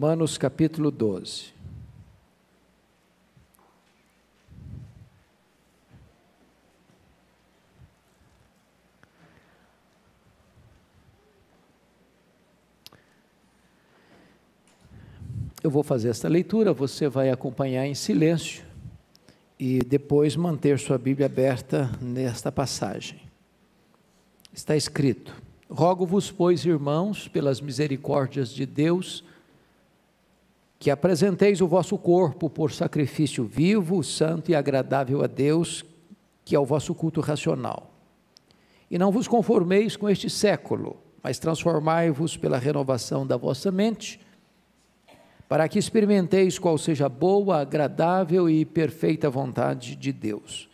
Romanos capítulo 12. Eu vou fazer esta leitura, você vai acompanhar em silêncio e depois manter sua Bíblia aberta nesta passagem. Está escrito: Rogo-vos, pois, irmãos, pelas misericórdias de Deus, que apresenteis o vosso corpo por sacrifício vivo, santo e agradável a Deus, que é o vosso culto racional. E não vos conformeis com este século, mas transformai-vos pela renovação da vossa mente, para que experimenteis qual seja a boa, agradável e perfeita vontade de Deus.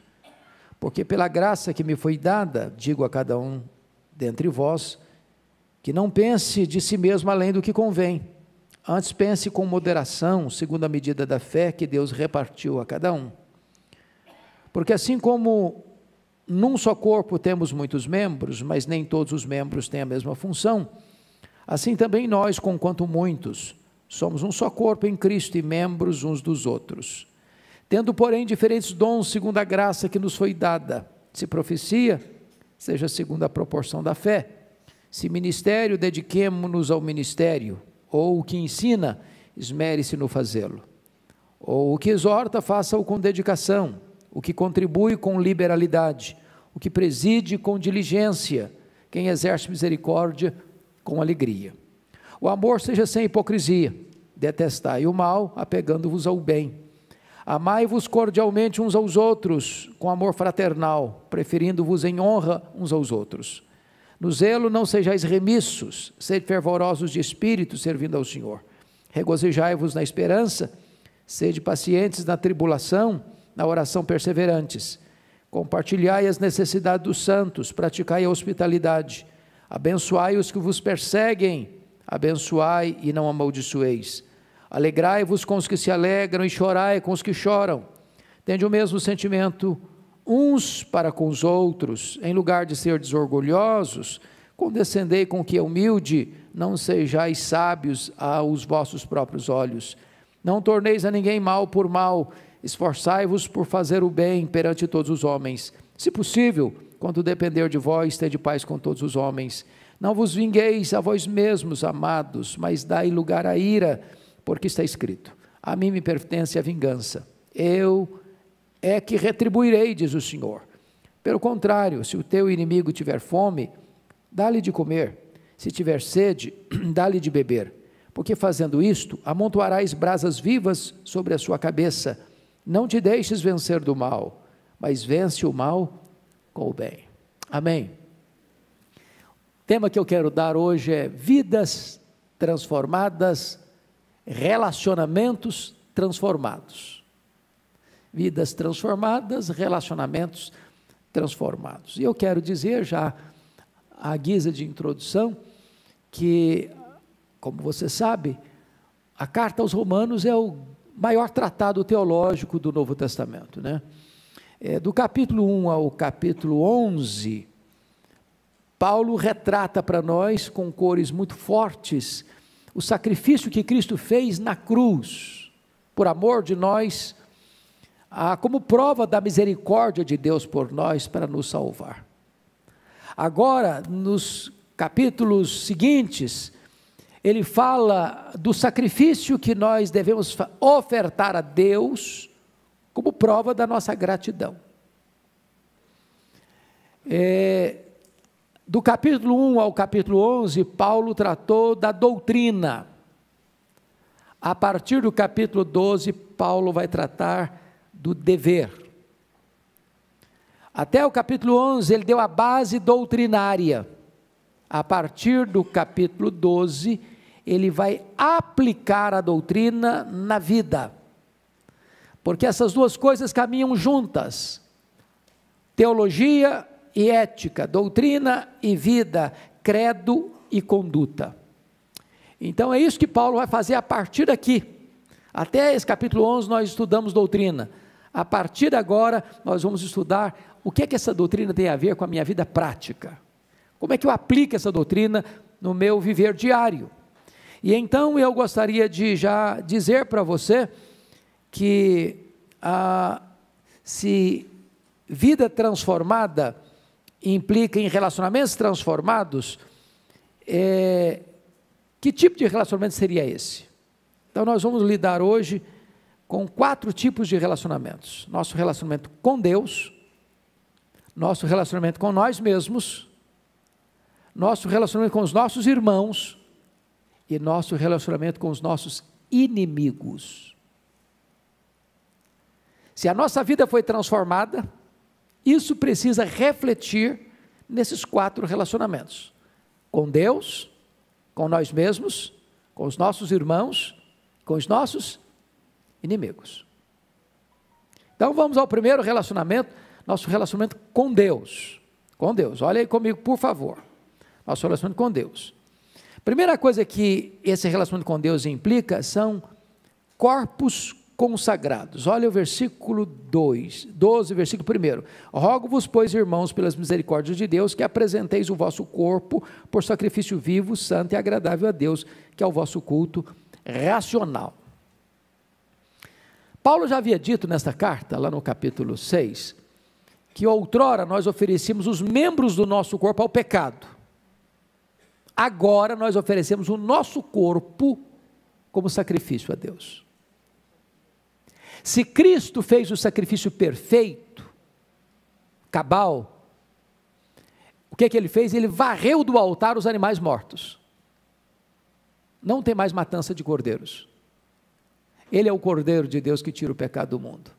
Porque pela graça que me foi dada, digo a cada um dentre vós, que não pense de si mesmo além do que convém Antes pense com moderação, segundo a medida da fé que Deus repartiu a cada um. Porque assim como num só corpo temos muitos membros, mas nem todos os membros têm a mesma função, assim também nós, conquanto muitos, somos um só corpo em Cristo e membros uns dos outros. Tendo, porém, diferentes dons segundo a graça que nos foi dada, se profecia, seja segundo a proporção da fé. Se ministério, dediquemo-nos ao ministério ou o que ensina, esmere-se no fazê-lo. Ou o que exorta, faça-o com dedicação, o que contribui com liberalidade, o que preside com diligência, quem exerce misericórdia com alegria. O amor seja sem hipocrisia, detestai o mal, apegando-vos ao bem. Amai-vos cordialmente uns aos outros, com amor fraternal, preferindo-vos em honra uns aos outros. No zelo não sejais remissos, sede fervorosos de espírito, servindo ao Senhor. Regozijai-vos na esperança, sede pacientes na tribulação, na oração perseverantes. Compartilhai as necessidades dos santos, praticai a hospitalidade. Abençoai os que vos perseguem, abençoai e não amaldiçoeis. Alegrai-vos com os que se alegram e chorai com os que choram. Tende o mesmo sentimento uns para com os outros, em lugar de ser desorgulhosos, condescendei com que é humilde, não sejais sábios aos vossos próprios olhos. Não torneis a ninguém mal por mal, esforçai-vos por fazer o bem perante todos os homens. Se possível, quando depender de vós, de paz com todos os homens. Não vos vingueis a vós mesmos, amados, mas dai lugar à ira, porque está escrito: A mim me pertence a vingança. Eu é que retribuirei, diz o Senhor. Pelo contrário, se o teu inimigo tiver fome, dá-lhe de comer. Se tiver sede, dá-lhe de beber. Porque fazendo isto, amontoarás brasas vivas sobre a sua cabeça. Não te deixes vencer do mal, mas vence o mal com o bem. Amém. O tema que eu quero dar hoje é vidas transformadas, relacionamentos transformados vidas transformadas, relacionamentos transformados. E eu quero dizer, já à guisa de introdução, que, como você sabe, a carta aos Romanos é o maior tratado teológico do Novo Testamento. Né? É, do capítulo 1 ao capítulo 11, Paulo retrata para nós, com cores muito fortes, o sacrifício que Cristo fez na cruz, por amor de nós, ah, como prova da misericórdia de Deus por nós para nos salvar. Agora, nos capítulos seguintes, ele fala do sacrifício que nós devemos ofertar a Deus como prova da nossa gratidão. É, do capítulo 1 ao capítulo 11, Paulo tratou da doutrina. A partir do capítulo 12, Paulo vai tratar do dever. Até o capítulo 11, ele deu a base doutrinária. A partir do capítulo 12, ele vai aplicar a doutrina na vida. Porque essas duas coisas caminham juntas. Teologia e ética, doutrina e vida, credo e conduta. Então é isso que Paulo vai fazer a partir daqui. Até esse capítulo 11 nós estudamos doutrina. A partir de agora, nós vamos estudar o que é que essa doutrina tem a ver com a minha vida prática. Como é que eu aplico essa doutrina no meu viver diário? E então eu gostaria de já dizer para você que ah, se vida transformada implica em relacionamentos transformados, é, que tipo de relacionamento seria esse? Então nós vamos lidar hoje com quatro tipos de relacionamentos: nosso relacionamento com Deus, nosso relacionamento com nós mesmos, nosso relacionamento com os nossos irmãos e nosso relacionamento com os nossos inimigos. Se a nossa vida foi transformada, isso precisa refletir nesses quatro relacionamentos: com Deus, com nós mesmos, com os nossos irmãos, com os nossos inimigos. Então vamos ao primeiro relacionamento, nosso relacionamento com Deus. Com Deus, olha aí comigo, por favor. Nosso relacionamento com Deus. Primeira coisa que esse relacionamento com Deus implica são corpos consagrados. Olha o versículo 2, 12, versículo 1. Rogo-vos, pois, irmãos, pelas misericórdias de Deus, que apresenteis o vosso corpo por sacrifício vivo, santo e agradável a Deus, que é o vosso culto racional. Paulo já havia dito nesta carta, lá no capítulo 6, que outrora nós oferecíamos os membros do nosso corpo ao pecado. Agora nós oferecemos o nosso corpo como sacrifício a Deus. Se Cristo fez o sacrifício perfeito, cabal, o que é que ele fez? Ele varreu do altar os animais mortos. Não tem mais matança de cordeiros. Ele é o Cordeiro de Deus que tira o pecado do mundo.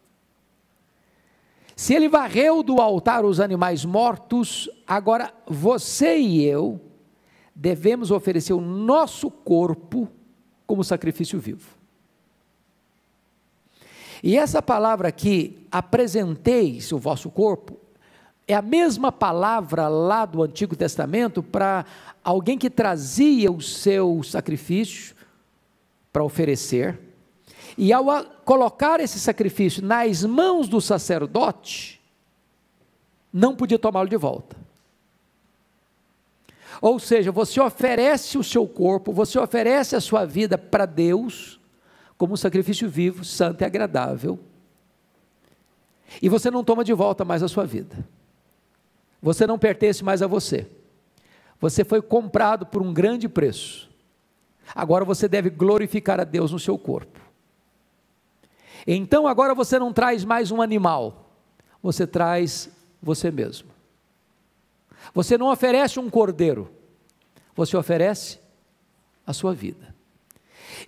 Se ele varreu do altar os animais mortos, agora você e eu devemos oferecer o nosso corpo como sacrifício vivo. E essa palavra aqui, apresenteis o vosso corpo, é a mesma palavra lá do Antigo Testamento para alguém que trazia o seu sacrifício para oferecer. E ao colocar esse sacrifício nas mãos do sacerdote, não podia tomá-lo de volta. Ou seja, você oferece o seu corpo, você oferece a sua vida para Deus, como um sacrifício vivo, santo e agradável. E você não toma de volta mais a sua vida. Você não pertence mais a você. Você foi comprado por um grande preço. Agora você deve glorificar a Deus no seu corpo. Então agora você não traz mais um animal, você traz você mesmo. Você não oferece um cordeiro, você oferece a sua vida.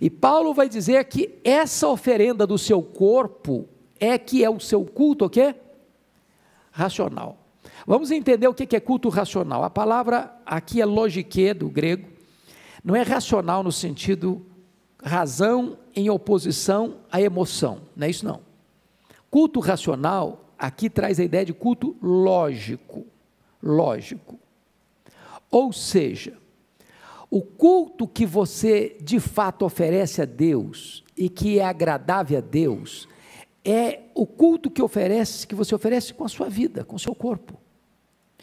E Paulo vai dizer que essa oferenda do seu corpo é que é o seu culto, o quê? Racional. Vamos entender o que é culto racional. A palavra aqui é logique do grego, não é racional no sentido razão em oposição à emoção, não é isso não. Culto racional aqui traz a ideia de culto lógico, lógico. Ou seja, o culto que você de fato oferece a Deus e que é agradável a Deus é o culto que oferece que você oferece com a sua vida, com o seu corpo.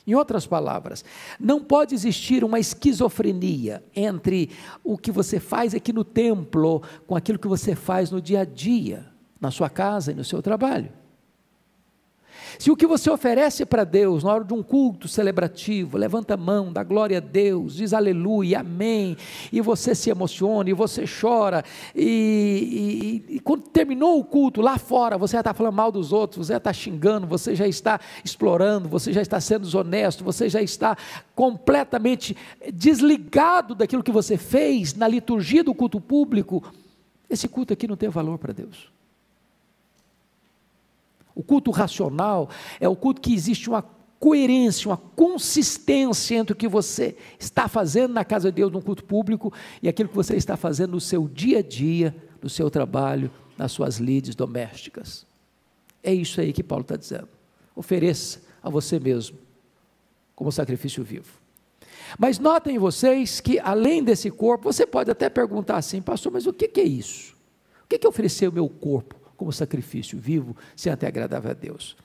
Em outras palavras, não pode existir uma esquizofrenia entre o que você faz aqui no templo com aquilo que você faz no dia a dia, na sua casa e no seu trabalho. Se o que você oferece para Deus na hora de um culto celebrativo, levanta a mão, dá glória a Deus, diz aleluia, amém, e você se emociona, e você chora, e, e, e quando terminou o culto lá fora, você já está falando mal dos outros, você já está xingando, você já está explorando, você já está sendo desonesto, você já está completamente desligado daquilo que você fez na liturgia do culto público, esse culto aqui não tem valor para Deus. O culto racional é o culto que existe uma coerência, uma consistência entre o que você está fazendo na casa de Deus, num culto público, e aquilo que você está fazendo no seu dia a dia, no seu trabalho, nas suas lides domésticas. É isso aí que Paulo está dizendo. Ofereça a você mesmo como sacrifício vivo. Mas notem vocês que, além desse corpo, você pode até perguntar assim, pastor, mas o que, que é isso? O que, que é oferecer o meu corpo? como sacrifício vivo, santo até agradável a Deus.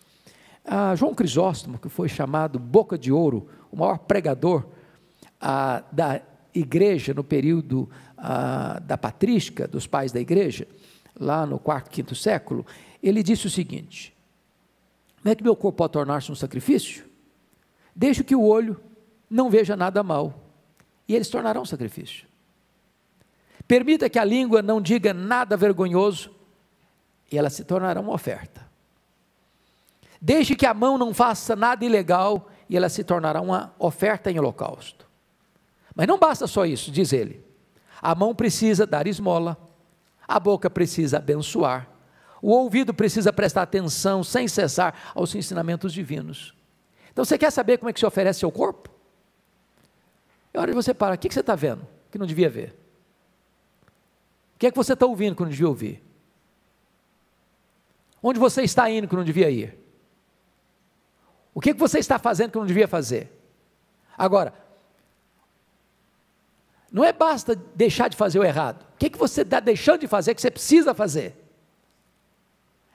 Ah, João Crisóstomo, que foi chamado Boca de Ouro, o maior pregador ah, da igreja no período ah, da patrística, dos pais da igreja, lá no quarto, quinto século, ele disse o seguinte: Como é que meu corpo pode tornar-se um sacrifício? Deixe que o olho não veja nada mal, e eles tornarão um sacrifício. Permita que a língua não diga nada vergonhoso, e ela se tornará uma oferta. Desde que a mão não faça nada ilegal, e ela se tornará uma oferta em holocausto. Mas não basta só isso, diz ele. A mão precisa dar esmola, a boca precisa abençoar, o ouvido precisa prestar atenção sem cessar aos ensinamentos divinos. Então você quer saber como é que se oferece seu corpo? É hora de você parar. O que você está vendo que não devia ver? O que é que você está ouvindo que não devia ouvir? Onde você está indo que não devia ir? O que, você está fazendo que não devia fazer? Agora, não é basta deixar de fazer o errado. O que, que você está deixando de fazer que você precisa fazer?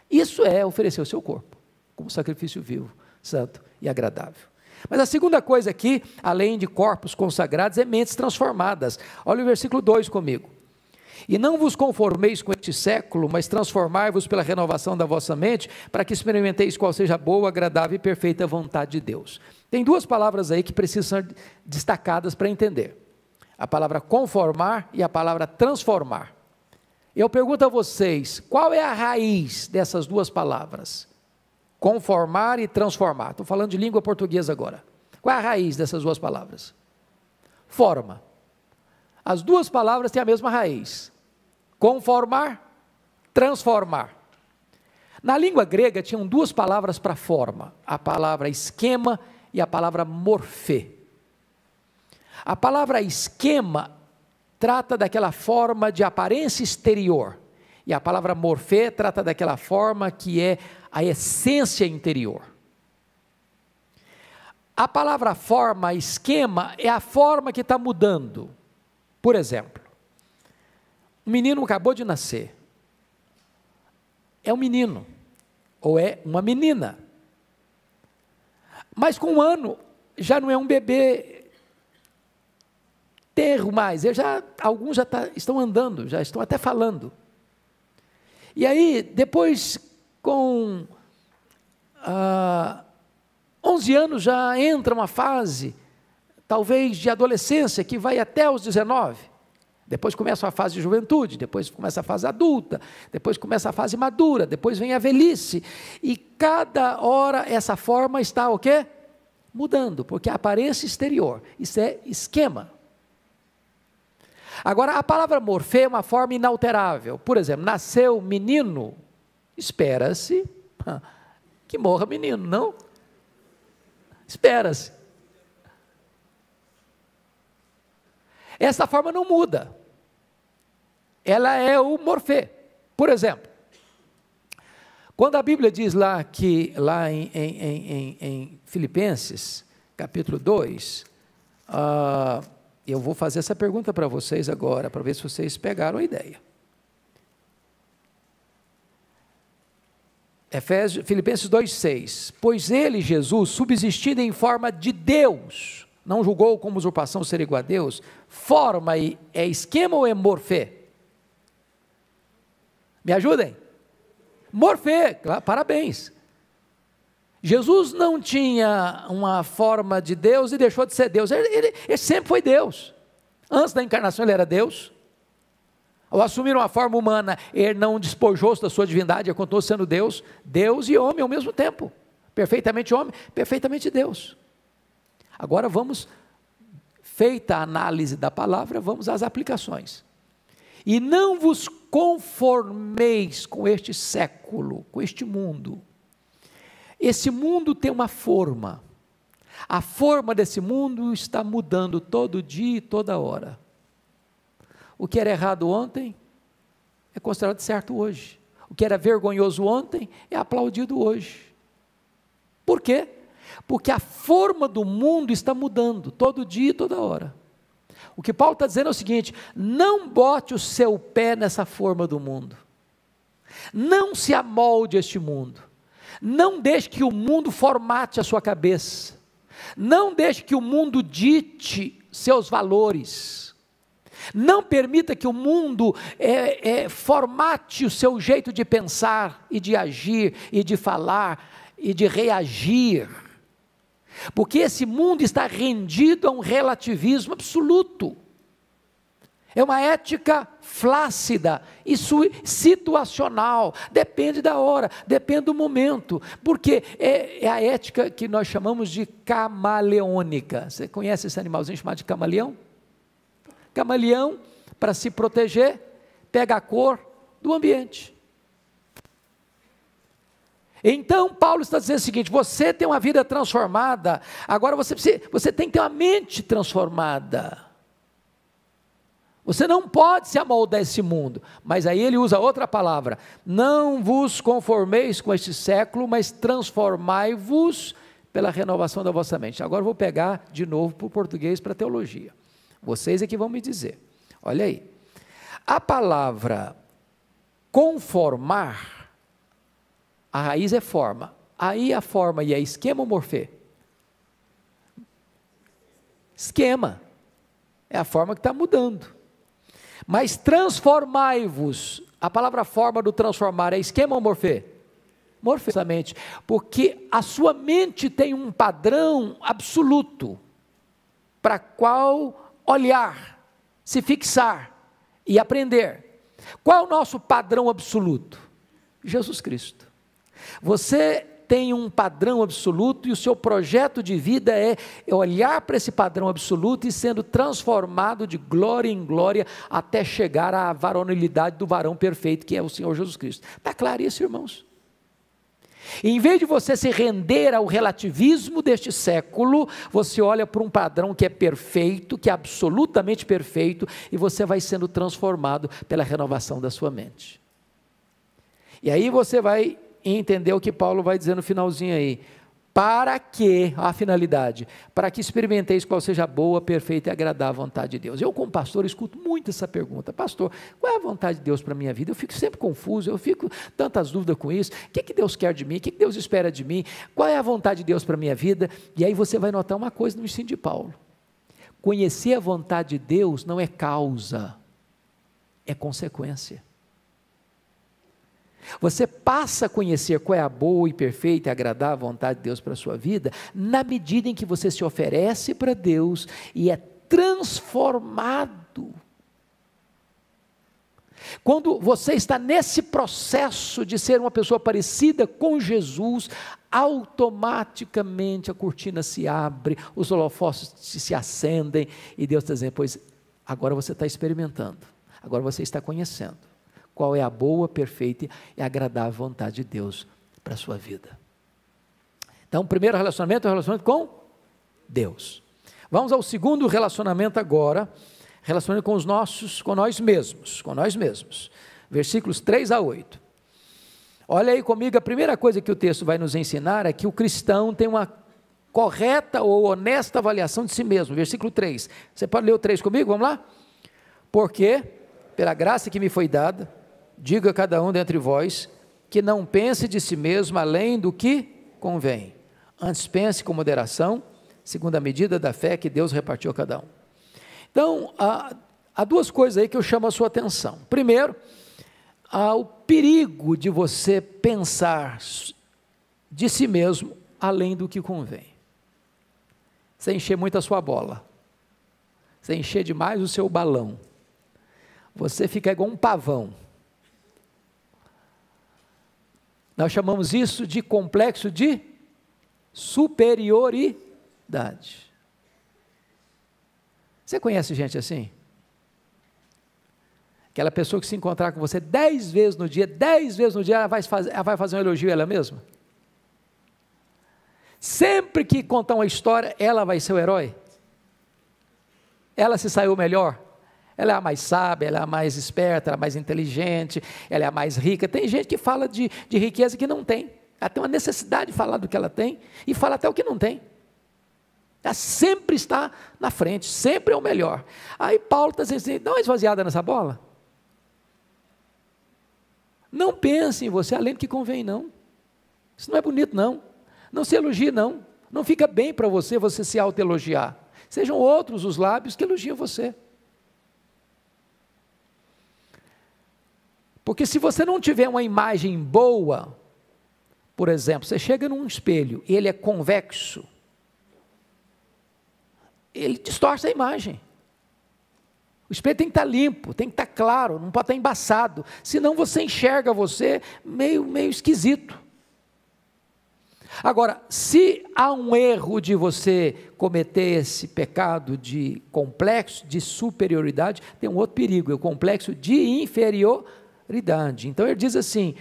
Isso é oferecer o seu corpo como sacrifício vivo, santo e agradável. Mas a segunda coisa aqui, além de corpos consagrados, é mentes transformadas. Olha o versículo 2 comigo. E não vos conformeis com este século, mas transformai-vos pela renovação da vossa mente, para que experimenteis qual seja a boa, agradável e perfeita vontade de Deus. Tem duas palavras aí que precisam ser destacadas para entender: a palavra conformar e a palavra transformar. Eu pergunto a vocês, qual é a raiz dessas duas palavras? Conformar e transformar. Estou falando de língua portuguesa agora. Qual é a raiz dessas duas palavras? Forma. As duas palavras têm a mesma raiz: conformar, transformar. Na língua grega tinham duas palavras para forma: a palavra esquema e a palavra morfê. A palavra esquema trata daquela forma de aparência exterior, e a palavra morfê trata daquela forma que é a essência interior. A palavra forma, esquema, é a forma que está mudando. Por exemplo, um menino acabou de nascer. É um menino ou é uma menina. Mas com um ano já não é um bebê terro mais. Eu já, alguns já tá, estão andando, já estão até falando. E aí, depois, com ah, 11 anos, já entra uma fase talvez de adolescência, que vai até os 19. Depois começa a fase de juventude, depois começa a fase adulta, depois começa a fase madura, depois vem a velhice. E cada hora essa forma está o quê? Mudando, porque a aparência exterior, isso é esquema. Agora, a palavra morfê é uma forma inalterável. Por exemplo, nasceu menino, espera-se que morra menino, não? Espera-se. Essa forma não muda. Ela é o morfê. Por exemplo, quando a Bíblia diz lá que, lá em, em, em, em Filipenses, capítulo 2, ah, eu vou fazer essa pergunta para vocês agora, para ver se vocês pegaram a ideia. Efésios, Filipenses 2,6: Pois ele, Jesus, subsistindo em forma de Deus, não julgou como usurpação ser igual a Deus, forma e é esquema ou é morfê? Me ajudem. Morfê, parabéns. Jesus não tinha uma forma de Deus e deixou de ser Deus. Ele, ele, ele, sempre foi Deus. Antes da encarnação ele era Deus. Ao assumir uma forma humana, ele não despojou-se da sua divindade, ele continuou sendo Deus, Deus e homem ao mesmo tempo. Perfeitamente homem, perfeitamente Deus. Agora vamos, feita a análise da palavra, vamos às aplicações. E não vos conformeis com este século, com este mundo. Esse mundo tem uma forma. A forma desse mundo está mudando todo dia e toda hora. O que era errado ontem é considerado certo hoje. O que era vergonhoso ontem é aplaudido hoje. Por quê? Porque a forma do mundo está mudando todo dia e toda hora. O que Paulo está dizendo é o seguinte: não bote o seu pé nessa forma do mundo, não se amolde a este mundo, não deixe que o mundo formate a sua cabeça, não deixe que o mundo dite seus valores. Não permita que o mundo é, é, formate o seu jeito de pensar e de agir e de falar e de reagir. Porque esse mundo está rendido a um relativismo absoluto. É uma ética flácida e situacional, depende da hora, depende do momento, porque é, é, a ética que nós chamamos de camaleônica. Você conhece esse animalzinho chamado de camaleão? Camaleão, para se proteger, pega a cor do ambiente. Então, Paulo está dizendo o seguinte: você tem uma vida transformada, agora você, precisa, você tem que ter uma mente transformada. Você não pode se amoldar a esse mundo. Mas aí ele usa outra palavra: não vos conformeis com este século, mas transformai-vos pela renovação da vossa mente. Agora vou pegar de novo para o português, para a teologia. Vocês é que vão me dizer. Olha aí. A palavra conformar a raiz é forma. Aí a forma e é esquema ou morfê? Esquema. É a forma que está mudando. Mas transformai-vos. A palavra forma do transformar é esquema ou morfê? Morfê. Porque a sua mente tem um padrão absoluto para qual olhar, se fixar e aprender. Qual é o nosso padrão absoluto? Jesus Cristo. Você tem um padrão absoluto e o seu projeto de vida é olhar para esse padrão absoluto e sendo transformado de glória em glória até chegar à varonilidade do varão perfeito que é o Senhor Jesus Cristo. Está claro isso, irmãos? Em vez de você se render ao relativismo deste século, você olha para um padrão que é perfeito, que é absolutamente perfeito, e você vai sendo transformado pela renovação da sua mente. E aí você vai e entender o que Paulo vai dizer no finalzinho aí. Para que, a finalidade, para que experimenteis qual seja a boa, perfeita e agradável vontade de Deus. Eu, como pastor, escuto muito essa pergunta. Pastor, qual é a vontade de Deus para a minha vida? Eu fico sempre confuso, eu fico tantas dúvidas com isso. O que, que Deus quer de mim? O que, que Deus espera de mim? Qual é a vontade de Deus para a minha vida? E aí você vai notar uma coisa no ensino de Paulo. Conhecer a vontade de Deus não é causa, é consequência. Você passa a conhecer qual é a boa e perfeita e agradável vontade de Deus para a sua vida, na medida em que você se oferece para Deus e é transformado. Quando você está nesse processo de ser uma pessoa parecida com Jesus, automaticamente a cortina se abre, os holofotes se acendem e Deus está dizendo: Pois agora você está experimentando, agora você está conhecendo qual é a boa, perfeita e agradável vontade de Deus para a sua vida. Então, o primeiro relacionamento é o relacionamento com Deus. Vamos ao segundo relacionamento agora, relacionamento com os nossos, com nós mesmos, com nós mesmos. Versículos 3 a 8. Olha aí comigo, a primeira coisa que o texto vai nos ensinar é que o cristão tem uma correta ou honesta avaliação de si mesmo. Versículo 3. Você pode ler o 3 comigo? Vamos lá? Porque, pela graça que me foi dada, diga cada um dentre vós que não pense de si mesmo além do que convém. Antes pense com moderação, segundo a medida da fé que Deus repartiu a cada um. Então, há, há duas coisas aí que eu chamo a sua atenção. Primeiro, há o perigo de você pensar de si mesmo além do que convém. Você encher muito a sua bola. Você encher demais o seu balão. Você fica igual um pavão Nós chamamos isso de complexo de superioridade. Você conhece gente assim? Aquela pessoa que se encontrar com você dez vezes no dia, dez vezes no dia, ela vai fazer, ela vai fazer um elogio a ela mesma? Sempre que contar uma história, ela vai ser o herói? Ela se saiu melhor? Ela é a mais sábia, ela é a mais esperta, ela é a mais inteligente, ela é a mais rica. Tem gente que fala de, de riqueza que não tem. Ela tem uma necessidade de falar do que ela tem e fala até o que não tem. Ela sempre está na frente, sempre é o melhor. Aí Paulo está dizendo assim, dá uma esvaziada nessa bola. Não pense em você além do que convém, não. Isso não é bonito, não. Não se elogie, não. Não fica bem para você você se autoelogiar. Sejam outros os lábios que elogiam você. Porque se você não tiver uma imagem boa, por exemplo, você chega num espelho e ele é convexo, ele distorce a imagem. O espelho tem que estar limpo, tem que estar claro, não pode estar embaçado, senão você enxerga você meio, meio esquisito. Agora, se há um erro de você cometer esse pecado de complexo de superioridade, tem um outro perigo, é o complexo de inferioridade autoridade. Então ele diz assim: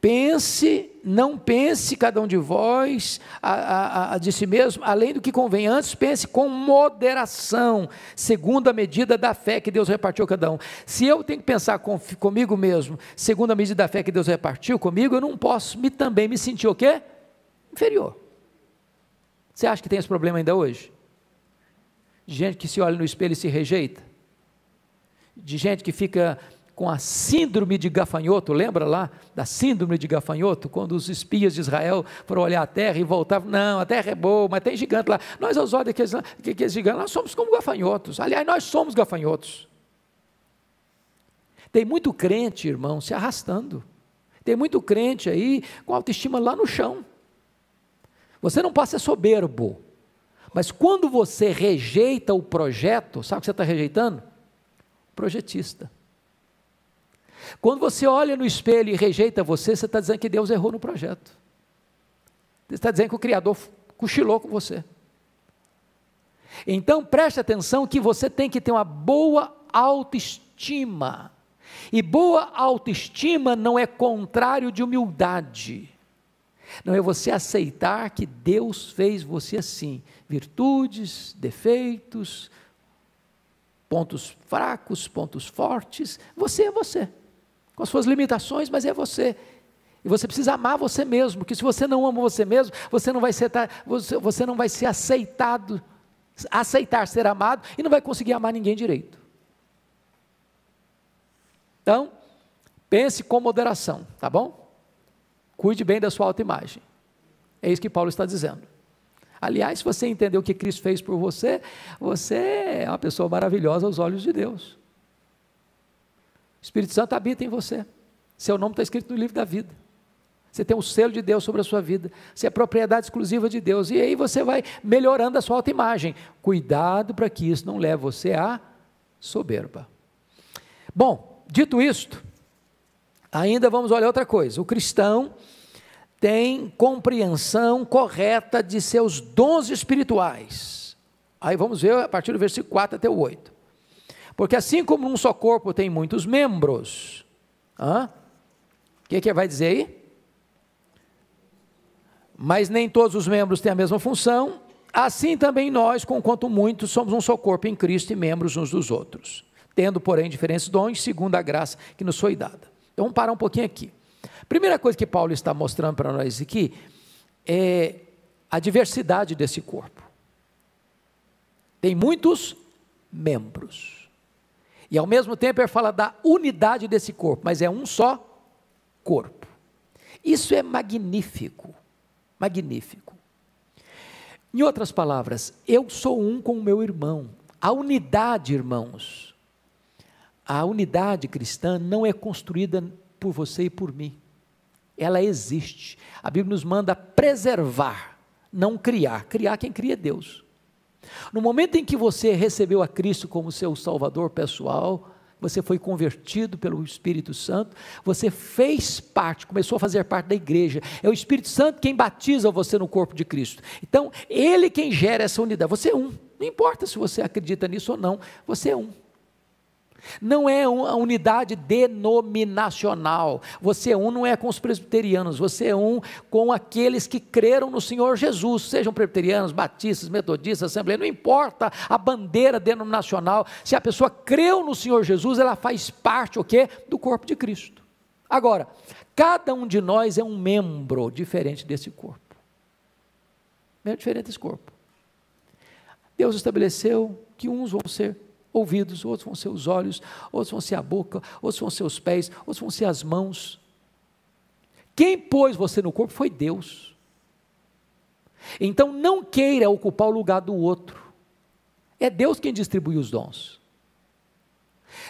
pense, não pense cada um de vós a, a, a, de si mesmo, além do que convém, antes pense com moderação, segundo a medida da fé que Deus repartiu a cada um. Se eu tenho que pensar com, comigo mesmo, segundo a medida da fé que Deus repartiu comigo, eu não posso me, também me sentir o quê? Inferior. Você acha que tem esse problema ainda hoje? De gente que se olha no espelho e se rejeita? De gente que fica com a síndrome de gafanhoto, lembra lá da síndrome de gafanhoto, quando os espias de Israel foram olhar a terra e voltavam, não, a terra é boa, mas tem gigante lá, nós aos olhos daqueles, daqueles gigantes, nós somos como gafanhotos, aliás, nós somos gafanhotos, tem muito crente, irmão, se arrastando, tem muito crente aí com autoestima lá no chão, você não passa soberbo, mas quando você rejeita o projeto, sabe o que você está rejeitando? projetista. Quando você olha no espelho e rejeita você, você está dizendo que Deus errou no projeto. Você está dizendo que o Criador cochilou com você. Então preste atenção que você tem que ter uma boa autoestima. E boa autoestima não é contrário de humildade. Não é você aceitar que Deus fez você assim, virtudes, defeitos, pontos fracos, pontos fortes. Você é você com as suas limitações, mas é você. E você precisa amar você mesmo, porque se você não ama você mesmo, você não vai ser, você, você não vai ser aceitado, aceitar ser amado e não vai conseguir amar ninguém direito. Então, pense com moderação, tá bom? Cuide bem da sua autoimagem. É isso que Paulo está dizendo. Aliás, se você entender o que Cristo fez por você, você é uma pessoa maravilhosa aos olhos de Deus. Espírito Santo habita em você. Seu nome está escrito no livro da vida. Você tem o selo de Deus sobre a sua vida. Você é propriedade exclusiva de Deus. E aí você vai melhorando a sua autoimagem. Cuidado para que isso não leve você à soberba. Bom, dito isto, ainda vamos olhar outra coisa. O cristão tem compreensão correta de seus dons espirituais. Aí vamos ver a partir do versículo 4 até o 8. Porque assim como um só corpo tem muitos membros, o que, é que vai dizer aí? Mas nem todos os membros têm a mesma função, assim também nós, conquanto muitos, somos um só corpo em Cristo e membros uns dos outros, tendo, porém, diferentes dons, segundo a graça que nos foi dada. Então, vamos parar um pouquinho aqui. Primeira coisa que Paulo está mostrando para nós aqui é a diversidade desse corpo. Tem muitos membros. E ao mesmo tempo ele fala da unidade desse corpo, mas é um só corpo. Isso é magnífico. Magnífico. Em outras palavras, eu sou um com o meu irmão. A unidade, irmãos, a unidade cristã não é construída por você e por mim. Ela existe. A Bíblia nos manda preservar, não criar. Criar quem cria é Deus. No momento em que você recebeu a Cristo como seu Salvador pessoal, você foi convertido pelo Espírito Santo, você fez parte, começou a fazer parte da igreja. É o Espírito Santo quem batiza você no corpo de Cristo. Então, ele quem gera essa unidade. Você é um. Não importa se você acredita nisso ou não, você é um. Não é uma unidade denominacional. Você é um não é com os presbiterianos, você é um com aqueles que creram no Senhor Jesus, sejam presbiterianos, batistas, metodistas, assembleia, não importa a bandeira denominacional. Se a pessoa creu no Senhor Jesus, ela faz parte o quê? do corpo de Cristo. Agora, cada um de nós é um membro diferente desse corpo. Membro diferente desse corpo. Deus estabeleceu que uns vão ser ouvidos, outros vão ser os olhos, outros vão ser a boca, outros vão ser os pés, outros vão ser as mãos. Quem pôs você no corpo foi Deus. Então não queira ocupar o lugar do outro. É Deus quem distribui os dons.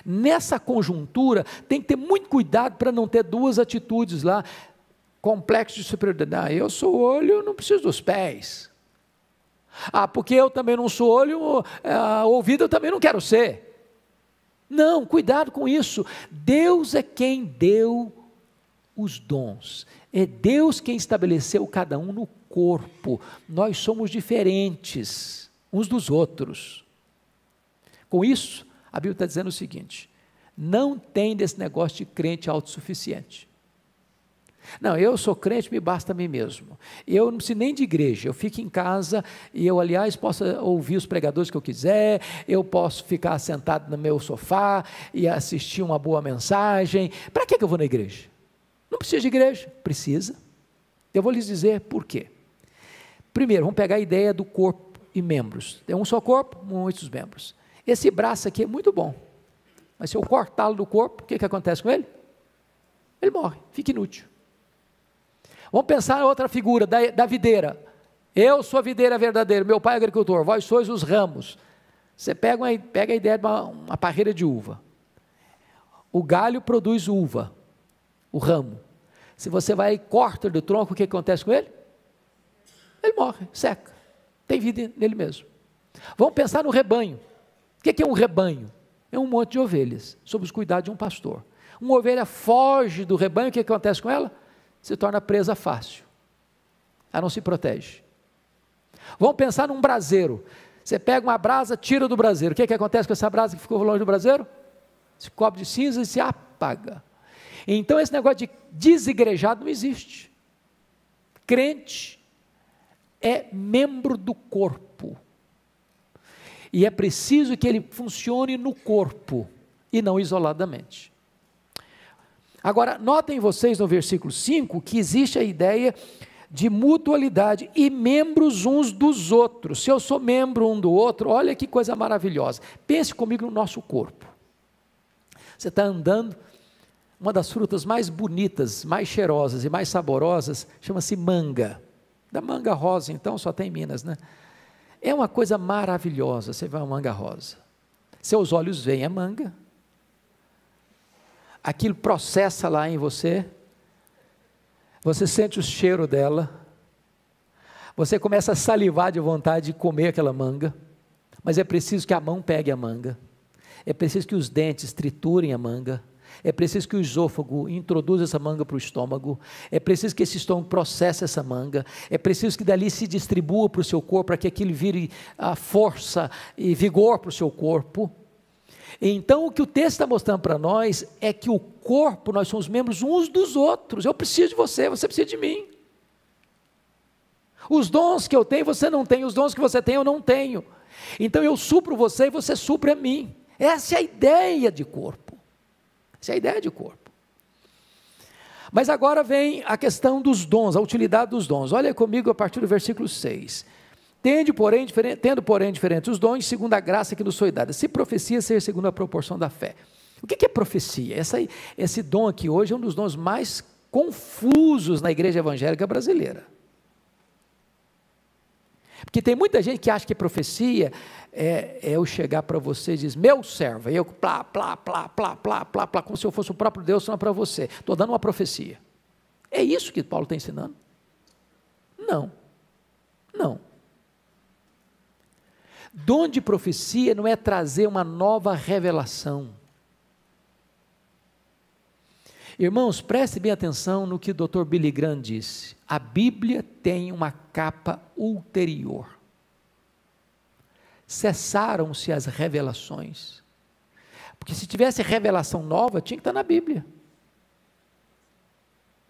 Nessa conjuntura, tem que ter muito cuidado para não ter duas atitudes lá, complexo de superioridade. Ah, eu sou olho, eu não preciso dos pés. Ah, porque eu também não sou olho, ah, ouvido eu também não quero ser. Não, cuidado com isso. Deus é quem deu os dons. É Deus quem estabeleceu cada um no corpo. Nós somos diferentes uns dos outros. Com isso, a Bíblia está dizendo o seguinte: não tem desse negócio de crente autossuficiente. Não, eu sou crente, me basta a mim mesmo. Eu não preciso nem de igreja, eu fico em casa e eu, aliás, posso eh, ouvir os pregadores que eu quiser, eu posso ficar sentado no meu sofá e assistir uma boa mensagem. Para que, que eu vou na igreja? Não precisa de igreja? Precisa. Eu vou lhes dizer por quê. Primeiro, vamos pegar a ideia do corpo e membros. Tem é um só corpo, muitos membros. Esse braço aqui é muito bom, mas se eu cortá-lo do corpo, o que, que acontece com ele? Ele morre, fica inútil. Vamos pensar outra figura da, da videira. Eu sou a videira verdadeira, meu pai é agricultor, vós sois os ramos. Você pega, uma, pega a ideia de uma, uma parreira de uva. O galho produz uva, o ramo. Se você vai e corta do tronco, o que acontece com ele? Ele morre, seca. Tem vida nele mesmo. Vamos pensar no rebanho. O que é um rebanho? É um monte de ovelhas, sob os cuidados de um pastor. Uma ovelha foge do rebanho, o que acontece com ela? se torna presa fácil. Ela não se protege. Vamos pensar num braseiro. Você pega uma brasa, tira do braseiro. O que, é que acontece com essa brasa que ficou longe do braseiro? Se cobre de cinza e se apaga. Então esse negócio de desigrejado não existe. Crente é membro do corpo. E é preciso que ele funcione no corpo e não isoladamente. Agora, notem vocês no versículo 5 que existe a ideia de mutualidade e membros uns dos outros. Se eu sou membro um do outro, olha que coisa maravilhosa. Pense comigo no nosso corpo. Você está andando, uma das frutas mais bonitas, mais cheirosas e mais saborosas chama-se manga. Da manga rosa, então, só tem Minas, né? É uma coisa maravilhosa. Você vê uma manga rosa. Seus olhos veem a manga, aquilo processa lá em você, você sente o cheiro dela, você começa a salivar de vontade de comer aquela manga, mas é preciso que a mão pegue a manga, é preciso que os dentes triturem a manga, é preciso que o esôfago introduza essa manga para o estômago, é preciso que esse estômago processe essa manga, é preciso que dali se distribua para o seu corpo, para que aquilo vire a ah, força e vigor para o seu corpo. Então, o que o texto está mostrando para nós é que o corpo, nós somos membros uns dos outros. Eu preciso de você, você precisa de mim. Os dons que eu tenho, você não tem. Os dons que você tem, eu não tenho. Então, eu supro você e você supre a mim. Essa é a ideia de corpo. Essa é a ideia de corpo. Mas agora vem a questão dos dons, a utilidade dos dons. Olha comigo a partir do versículo 6. Tende, porém, tendo, porém, diferentes os dons, segundo a graça que nos foi dada. Se profecia, ser segundo a proporção da fé. O que é profecia? Essa, esse dom aqui hoje é um dos dons mais confusos na igreja evangélica brasileira. Porque tem muita gente que acha que profecia é, é eu chegar para você e dizer, meu servo, e eu plá, plá, plá, plá, plá, plá, plá, como se eu fosse o próprio Deus, não para você. Estou dando uma profecia. É isso que Paulo está ensinando? Não. Não. Dom de profecia não é trazer uma nova revelação. Irmãos, preste bem atenção no que o Dr. Billy Graham disse. A Bíblia tem uma capa ulterior. Cessaram-se as revelações. Porque se tivesse revelação nova, tinha que estar na Bíblia.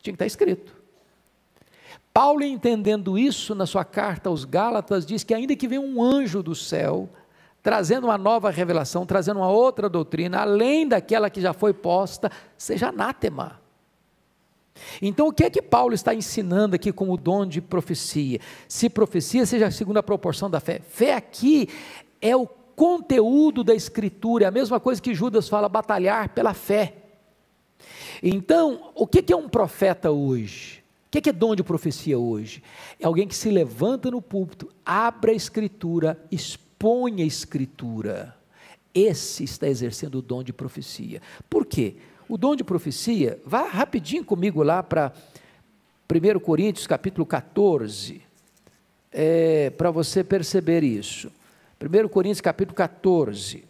Tinha que estar escrito. Paulo, entendendo isso na sua carta aos Gálatas, diz que ainda que venha um anjo do céu, trazendo uma nova revelação, trazendo uma outra doutrina, além daquela que já foi posta, seja anátema. Então, o que é que Paulo está ensinando aqui com o dom de profecia? Se profecia, seja segundo a proporção da fé. Fé aqui é o conteúdo da Escritura, é a mesma coisa que Judas fala, batalhar pela fé. Então, o que é um profeta hoje? que, que é dom de profecia hoje? É alguém que se levanta no púlpito, abre a escritura, expõe a escritura. Esse está exercendo o dom de profecia. Por quê? O dom de profecia, vá rapidinho comigo lá para 1 Coríntios capítulo 14, é, para você perceber isso. 1 Coríntios capítulo 14.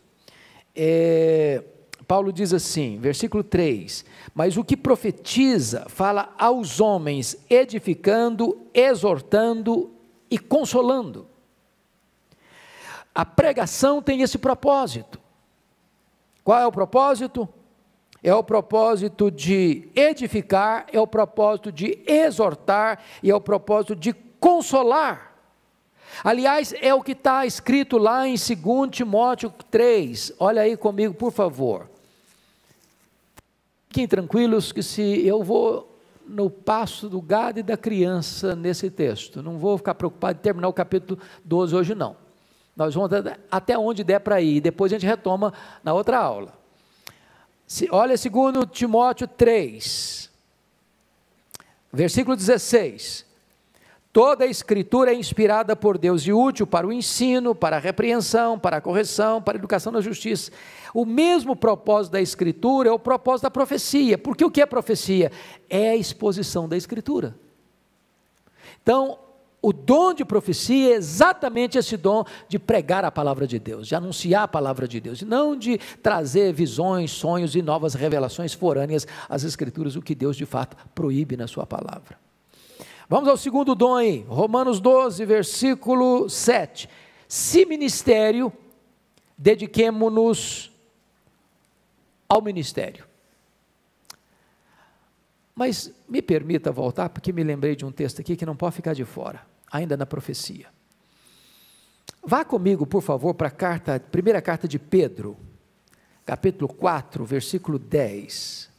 É, Paulo diz assim, versículo 3: Mas o que profetiza fala aos homens, edificando, exortando e consolando. A pregação tem esse propósito. Qual é o propósito? É o propósito de edificar, é o propósito de exortar e é o propósito de consolar. Aliás, é o que está escrito lá em 2 Timóteo 3. Olha aí comigo, por favor. Fiquem tranquilos que se eu vou no passo do gado e da criança nesse texto, não vou ficar preocupado em terminar o capítulo 12 hoje não. Nós vamos até onde der para ir, depois a gente retoma na outra aula. Se, olha segundo Timóteo 3, versículo 16. Toda a escritura é inspirada por Deus e útil para o ensino, para a repreensão, para a correção, para a educação na justiça. O mesmo propósito da escritura é o propósito da profecia. Porque o que é profecia? É a exposição da escritura. Então, o dom de profecia é exatamente esse dom de pregar a palavra de Deus, de anunciar a palavra de Deus, e não de trazer visões, sonhos e novas revelações forâneas às escrituras, o que Deus de fato proíbe na sua palavra. Vamos ao segundo dom aí, Romanos 12, versículo 7. Se ministério, dediquemo-nos ao ministério. Mas me permita voltar, porque me lembrei de um texto aqui que não pode ficar de fora, ainda na profecia. Vá comigo, por favor, para a carta, primeira carta de Pedro, capítulo 4, versículo 10.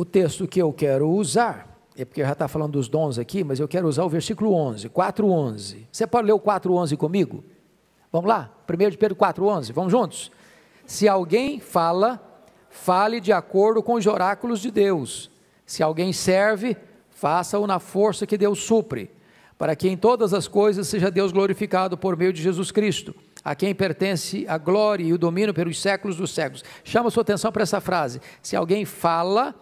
O texto que eu quero usar, é porque já está falando dos dons aqui, mas eu quero usar o versículo 11, 4.11. Você pode ler o 4.11 comigo? Vamos lá? 1 de Pedro 4.11, vamos juntos? Se alguém fala, fale de acordo com os oráculos de Deus. Se alguém serve, faça-o na força que Deus supre, para que em todas as coisas seja Deus glorificado por meio de Jesus Cristo, a quem pertence a glória e o domínio pelos séculos dos séculos. Chama sua atenção para essa frase. Se alguém fala,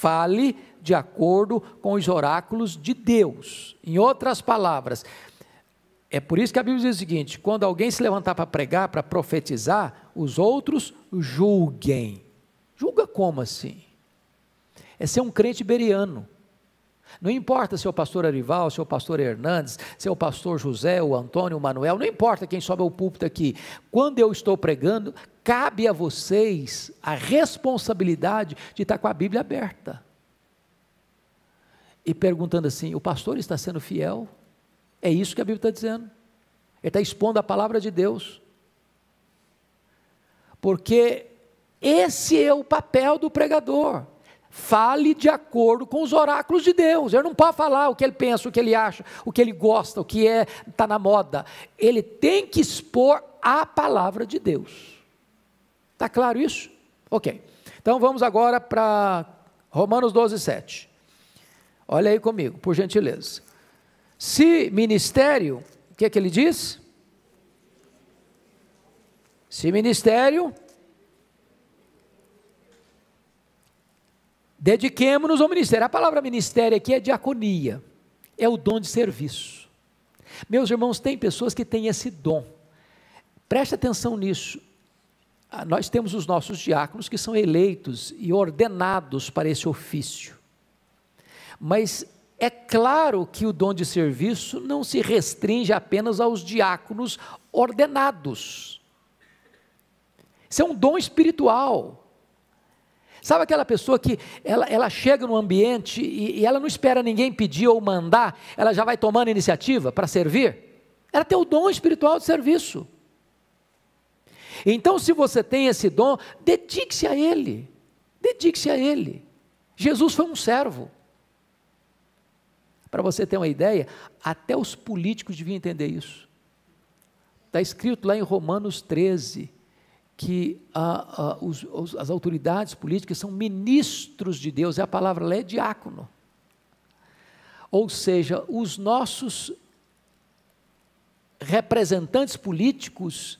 fale de acordo com os oráculos de Deus. Em outras palavras, é por isso que a Bíblia diz o seguinte: quando alguém se levantar para pregar, para profetizar, os outros julguem. Julga como assim? É ser um crente beriano. Não importa se é o pastor Arival, se é o pastor Hernandes, se é o pastor José, o Antônio, o Manuel, não importa quem sobe ao púlpito aqui. Quando eu estou pregando, cabe a vocês a responsabilidade de estar com a Bíblia aberta. E perguntando assim: o pastor está sendo fiel? É isso que a Bíblia está dizendo. Ele está expondo a palavra de Deus. Porque esse é o papel do pregador. Fale de acordo com os oráculos de Deus. Ele não pode falar o que ele pensa, o que ele acha, o que ele gosta, o que é está na moda. Ele tem que expor a palavra de Deus. Está claro isso? Ok. Então vamos agora para Romanos 12, 7. Olha aí comigo, por gentileza. Se ministério, o que é que ele diz? Se ministério Dediquemos-nos ao ministério. A palavra ministério aqui é diaconia, é o dom de serviço. Meus irmãos, tem pessoas que têm esse dom. Preste atenção nisso. Ah, nós temos os nossos diáconos que são eleitos e ordenados para esse ofício. Mas é claro que o dom de serviço não se restringe apenas aos diáconos ordenados. Isso é um dom espiritual. Sabe aquela pessoa que ela, ela chega no ambiente e, e ela não espera ninguém pedir ou mandar, ela já vai tomando iniciativa para servir? Ela tem o dom espiritual de serviço. Então, se você tem esse dom, dedique-se a ele. Dedique-se a ele. Jesus foi um servo. Para você ter uma ideia, até os políticos deviam entender isso. Está escrito lá em Romanos 13 que ah, ah, os, os, as autoridades políticas são ministros de Deus, é a palavra lá é diácono. Ou seja, os nossos representantes políticos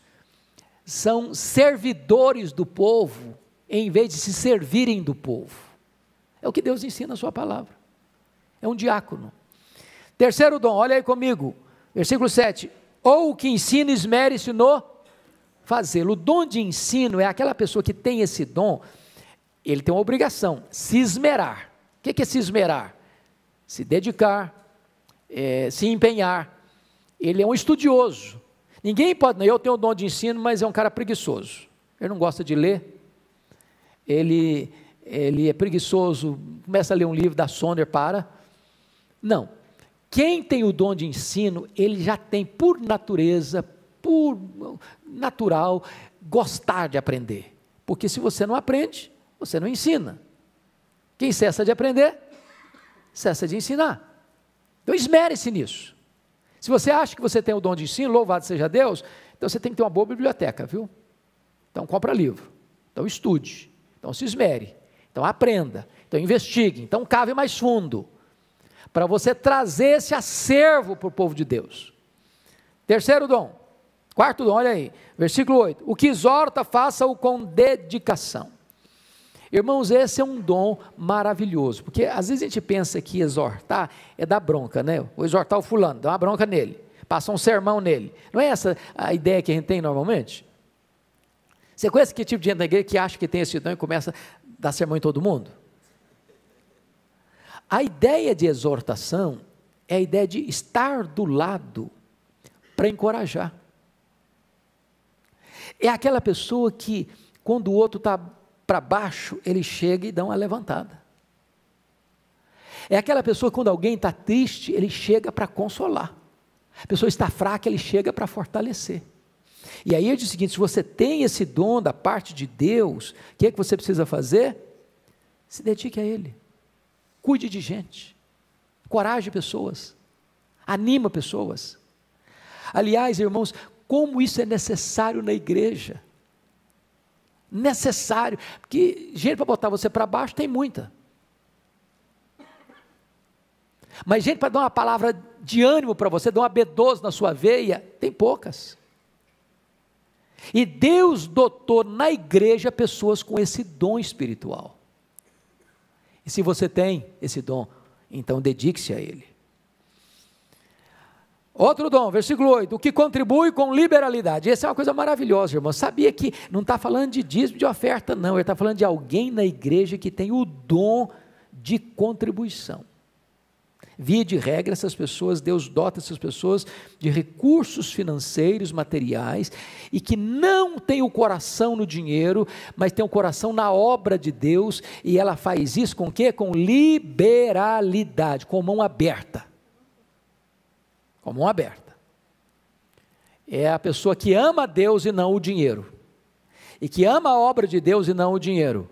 são servidores do povo, em vez de se servirem do povo. É o que Deus ensina a Sua palavra. É um diácono. Terceiro dom, olha aí comigo, versículo 7. Ou o que ensina, esmere-se no fazê-lo. O dom de ensino é aquela pessoa que tem esse dom, ele tem uma obrigação, se esmerar. O que é se esmerar? Se dedicar, é, se empenhar. Ele é um estudioso. Ninguém pode, eu tenho o dom de ensino, mas é um cara preguiçoso. Ele não gosta de ler. Ele, ele é preguiçoso, começa a ler um livro da Sonder, para. Não. Quem tem o dom de ensino, ele já tem por natureza, por natural, gostar de aprender. Porque se você não aprende, você não ensina. Quem cessa de aprender, cessa de ensinar. Então esmere-se nisso. Se você acha que você tem o dom de ensino, louvado seja Deus, então você tem que ter uma boa biblioteca, viu? Então compra livro, então estude, então se esmere, então aprenda, então investigue, então cave mais fundo, para você trazer esse acervo para o povo de Deus. Terceiro dom, Quarto, olha aí, versículo 8: O que exorta, faça-o com dedicação. Irmãos, esse é um dom maravilhoso, porque às vezes a gente pensa que exortar é dar bronca, né? Vou exortar o fulano, dar uma bronca nele, passar um sermão nele. Não é essa a ideia que a gente tem normalmente? Você conhece que tipo de gente da igreja que acha que tem esse dom e começa a dar sermão em todo mundo? A ideia de exortação é a ideia de estar do lado para encorajar. É aquela pessoa que, quando o outro está para baixo, ele chega e dá uma levantada. É aquela pessoa que, quando alguém está triste, ele chega para consolar. A pessoa está fraca, ele chega para fortalecer. E aí eu digo o seguinte: se você tem esse dom da parte de Deus, o que é que você precisa fazer? Se dedique a Ele. Cuide de gente. Corage pessoas. Anima pessoas. Aliás, irmãos, como isso é necessário na igreja. Necessário, porque gente para botar você para baixo tem muita. Mas gente para dar uma palavra de ânimo para você, dar uma B12 na sua veia, tem poucas. E Deus dotou na igreja pessoas com esse dom espiritual. E se você tem esse dom, então dedique-se a ele. Outro dom, versículo 8, o que contribui com liberalidade. Essa é uma coisa maravilhosa, irmão. Sabia que não está falando de dízimo de oferta, não. Ele está falando de alguém na igreja que tem o dom de contribuição. Via de regra, essas pessoas, Deus dota essas pessoas de recursos financeiros, materiais, e que não tem o coração no dinheiro, mas tem o coração na obra de Deus, e ela faz isso com o quê? Com liberalidade, com mão aberta com a mão aberta. É a pessoa que ama Deus e não o dinheiro, e que ama a obra de Deus e não o dinheiro,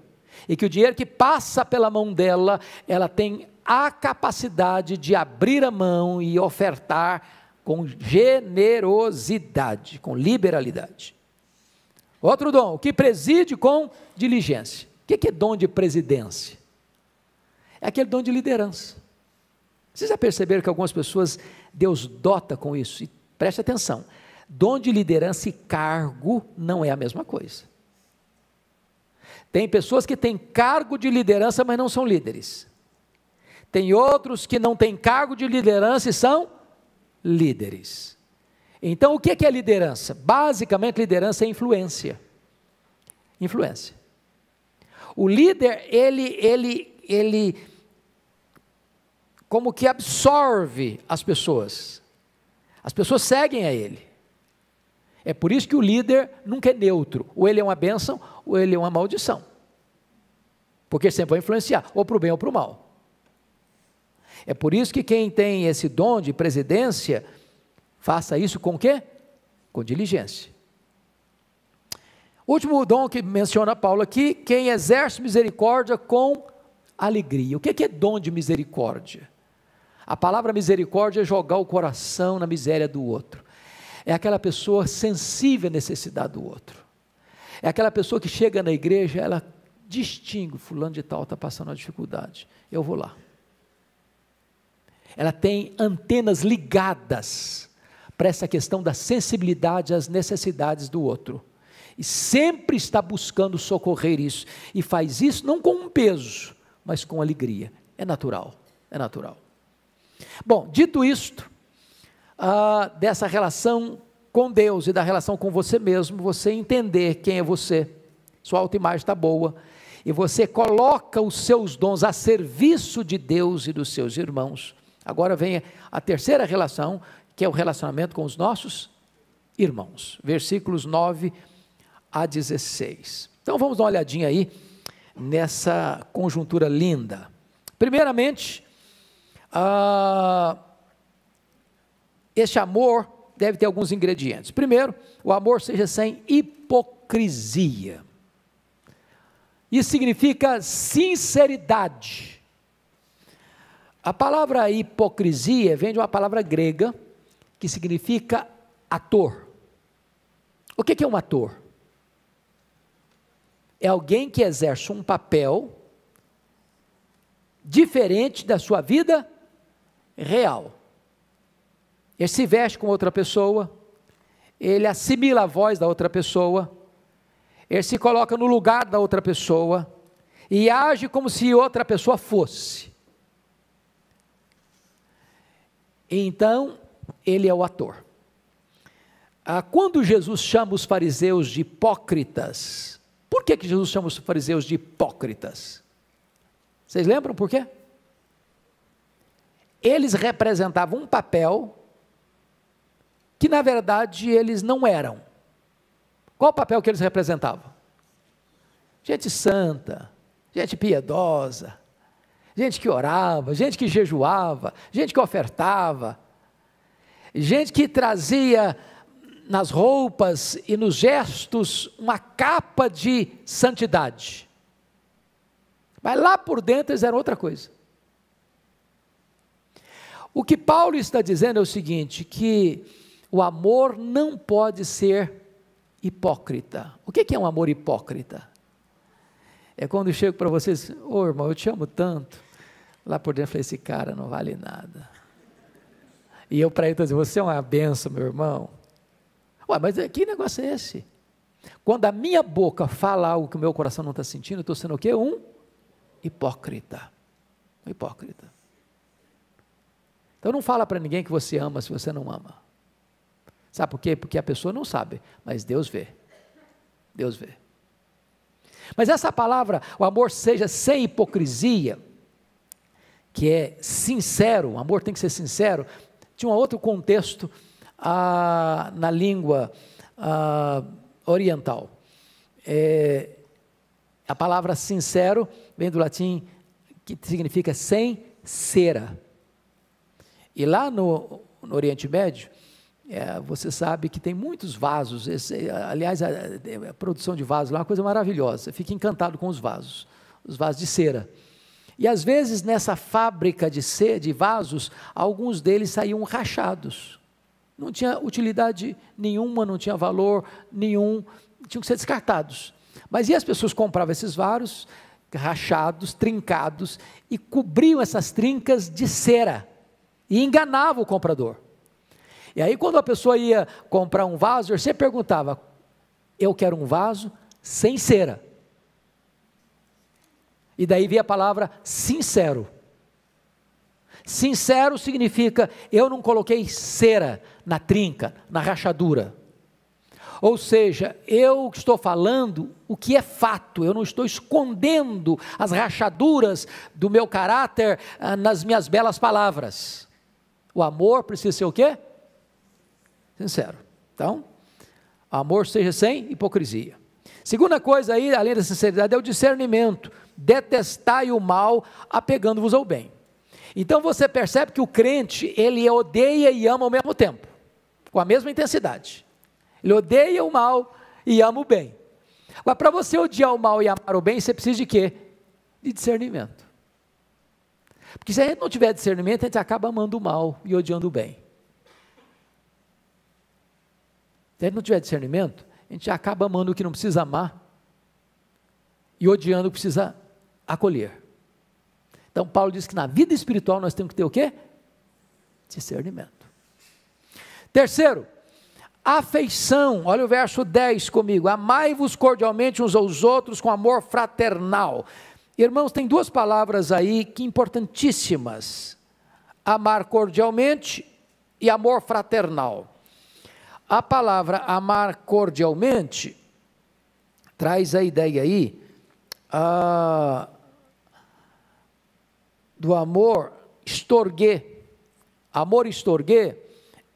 e que o dinheiro que passa pela mão dela, ela tem a capacidade de abrir a mão e ofertar com generosidade, com liberalidade. Outro dom, o que preside com diligência. O que é dom de presidência? É aquele dom de liderança. Vocês já perceberam que algumas pessoas Deus dota com isso. E preste atenção: dom de liderança e cargo não é a mesma coisa. Tem pessoas que têm cargo de liderança, mas não são líderes. Tem outros que não têm cargo de liderança e são líderes. Então, o que é, é liderança? Basicamente, liderança é influência. Influência. O líder, ele, ele, ele como que absorve as pessoas. As pessoas seguem a ele. É por isso que o líder nunca é neutro. Ou ele é uma bênção, ou ele é uma maldição. Porque sempre vai influenciar, ou para o bem ou para o mal. É por isso que quem tem esse dom de presidência, faça isso com o quê? Com diligência. Último dom que menciona Paulo aqui, quem exerce misericórdia com alegria. O que é, é dom de misericórdia? A palavra misericórdia é jogar o coração na miséria do outro. É aquela pessoa sensível à necessidade do outro. É aquela pessoa que chega na igreja, ela distingue, fulano de tal está passando uma dificuldade. Eu vou lá. Ela tem antenas ligadas para essa questão da sensibilidade às necessidades do outro. E sempre está buscando socorrer isso. E faz isso não com um peso, mas com alegria. É natural. É natural. Bom, dito isto, ah, dessa relação com Deus e da relação com você mesmo, você entender quem é você, sua autoimagem está boa, e você coloca os seus dons a serviço de Deus e dos seus irmãos. Agora vem a terceira relação, que é o relacionamento com os nossos irmãos. Versículos 9 a 16. Então vamos dar uma olhadinha aí nessa conjuntura linda. Primeiramente, ah, este amor deve ter alguns ingredientes. Primeiro, o amor seja sem hipocrisia. Isso significa sinceridade. A palavra hipocrisia vem de uma palavra grega que significa ator. O que é um ator? É alguém que exerce um papel diferente da sua vida real. Ele se veste com outra pessoa, ele assimila a voz da outra pessoa, ele se coloca no lugar da outra pessoa e age como se outra pessoa fosse. Então, ele é o ator. Ah, quando Jesus chama os fariseus de hipócritas, por que, que Jesus chama os fariseus de hipócritas? Vocês lembram por quê? eles representavam um papel que, na verdade, eles não eram. Qual o papel que eles representavam? Gente santa, gente piedosa, gente que orava, gente que jejuava, gente que ofertava, gente que trazia nas roupas e nos gestos uma capa de santidade. Mas lá por dentro eles eram outra coisa. O que Paulo está dizendo é o seguinte: que o amor não pode ser hipócrita. O que é um amor hipócrita? É quando eu chego para vocês, ô oh, irmão, eu te amo tanto. Lá por dentro eu falei, esse cara não vale nada. E eu para ele estou dizendo, você é uma benção, meu irmão. Ué, mas que negócio é esse? Quando a minha boca fala algo que o meu coração não está sentindo, eu estou sendo o quê? Um hipócrita. Um hipócrita. Então não fala para ninguém que você ama se você não ama. Sabe por quê? Porque a pessoa não sabe, mas Deus vê. Deus vê. Mas essa palavra, o amor seja sem hipocrisia, que é sincero, o amor tem que ser sincero, tinha um outro contexto ah, na língua ah, oriental. É, a palavra sincero vem do latim que significa sem cera. E lá no, no Oriente Médio, é, você sabe que tem muitos vasos. Esse, aliás, a, a, produção de vasos lá é uma coisa maravilhosa. fica encantado com os vasos, os vasos de cera. E às vezes nessa fábrica de, cera, de vasos, alguns deles saíam rachados. Não tinha utilidade nenhuma, não tinha valor nenhum, tinham que ser descartados. Mas e as pessoas compravam esses vasos rachados, trincados, e cobriam essas trincas de cera e enganava o comprador. E aí, quando a pessoa ia comprar um vaso, você perguntava: Eu quero um vaso sem cera. E daí via a palavra sincero. Sincero significa eu não coloquei cera na trinca, na rachadura. Ou seja, eu estou falando o que é fato, eu não estou escondendo as rachaduras do meu caráter ah, nas minhas belas palavras. O amor precisa ser o quê? Sincero. Então, amor seja sem hipocrisia. Segunda coisa aí, além da sinceridade, é o discernimento. Detestai o mal, apegando-vos ao bem. Então você percebe que o crente, ele odeia e ama ao mesmo tempo, com a mesma intensidade. Ele odeia o mal e ama o bem. Mas para você odiar o mal e amar o bem, você precisa de quê? De discernimento. Porque se a gente não tiver discernimento, a gente acaba amando o mal e odiando o bem. Se a gente não tiver discernimento, a gente acaba amando o que não precisa amar e odiando o que precisa acolher. Então Paulo diz que na vida espiritual nós temos que ter o quê? Discernimento. Terceiro, afeição. Olha o verso 10 comigo. Amai-vos cordialmente uns aos outros com amor fraternal Irmãos, tem duas palavras aí que importantíssimas: amar cordialmente e amor fraternal. A palavra amar cordialmente traz a ideia aí ah, do amor estorguê. Amor estorguê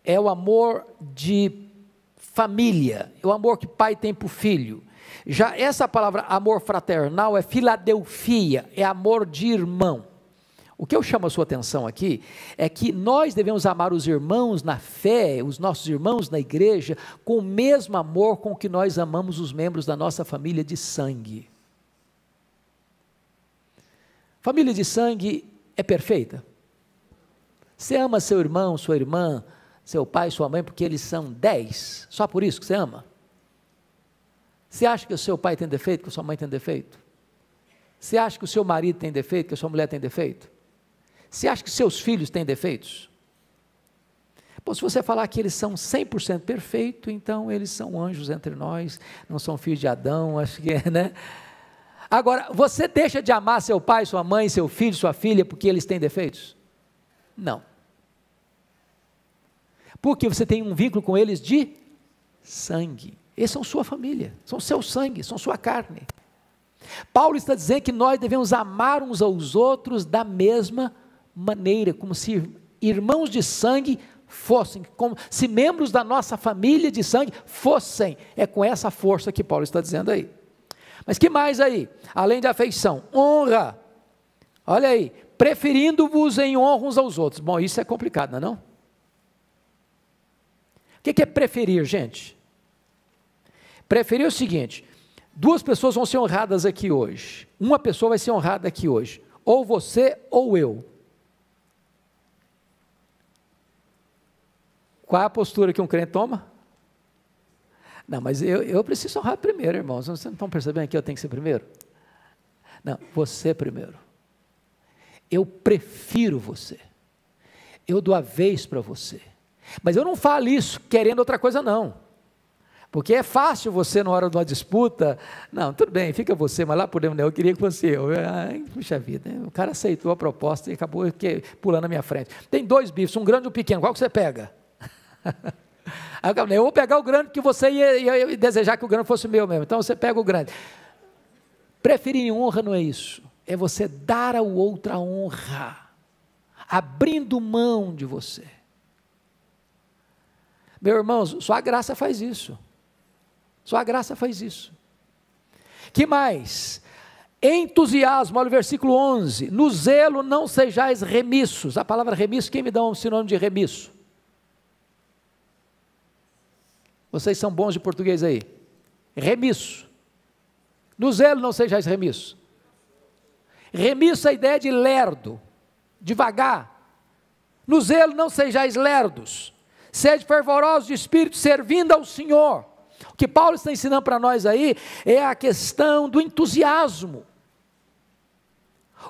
é o amor de família, é o amor que pai tem para o filho. Já essa palavra amor fraternal é filadelfia, é amor de irmão. O que eu chamo a sua atenção aqui é que nós devemos amar os irmãos na fé, os nossos irmãos na igreja, com o mesmo amor com que nós amamos os membros da nossa família de sangue. Família de sangue é perfeita. Você ama seu irmão, sua irmã, seu pai, sua mãe, porque eles são dez. Só por isso que você ama. Você acha que o seu pai tem defeito, que a sua mãe tem defeito? Você acha que o seu marido tem defeito, que a sua mulher tem defeito? Você acha que seus filhos têm defeitos? Pô, se você falar que eles são 100% perfeitos, então eles são anjos entre nós, não são filhos de Adão, acho que é, né? Agora, você deixa de amar seu pai, sua mãe, seu filho, sua filha, porque eles têm defeitos? Não. Porque você tem um vínculo com eles de sangue. Eles são sua família, são seu sangue, são sua carne. Paulo está dizendo que nós devemos amar uns aos outros da mesma maneira, como se irmãos de sangue fossem, como se membros da nossa família de sangue fossem. É com essa força que Paulo está dizendo aí. Mas que mais aí? Além de afeição, honra. Olha aí, preferindo-vos em honra uns aos outros. Bom, isso é complicado, não é? Não? O que é preferir, gente? Preferir é o seguinte: duas pessoas vão ser honradas aqui hoje. Uma pessoa vai ser honrada aqui hoje. Ou você ou eu. Qual é a postura que um crente toma? Não, mas eu, eu preciso honrar primeiro, irmãos. Vocês não estão percebendo que eu tenho que ser primeiro? Não, você primeiro. Eu prefiro você. Eu dou a vez para você. Mas eu não falo isso querendo outra coisa, não. Porque é fácil você, na hora de uma disputa, não, tudo bem, fica você, mas lá por dentro, eu queria que você. Eu, ai, puxa vida, o cara aceitou a proposta e acabou pulando na minha frente. Tem dois bifes, um grande e um pequeno, qual que você pega? Aí eu falei, eu vou pegar o grande, que você ia, ia, ia, desejar que o grande fosse meu mesmo, então você pega o grande. Preferir em honra não é isso, é você dar ao outro a honra, abrindo mão de você. Meu irmãos, só a graça faz isso. Só a graça faz isso. Que mais? Entusiasmo, olha o versículo 11. No zelo não sejais remissos. A palavra remisso, quem me dá um sinônimo de remisso? Vocês são bons de português aí. Remisso. No zelo não sejais remisso. Remisso é a ideia de lerdo, devagar. No zelo não sejais lerdos. Sede fervorosos de espírito, servindo ao Senhor que Paulo está ensinando para nós aí é a questão do entusiasmo.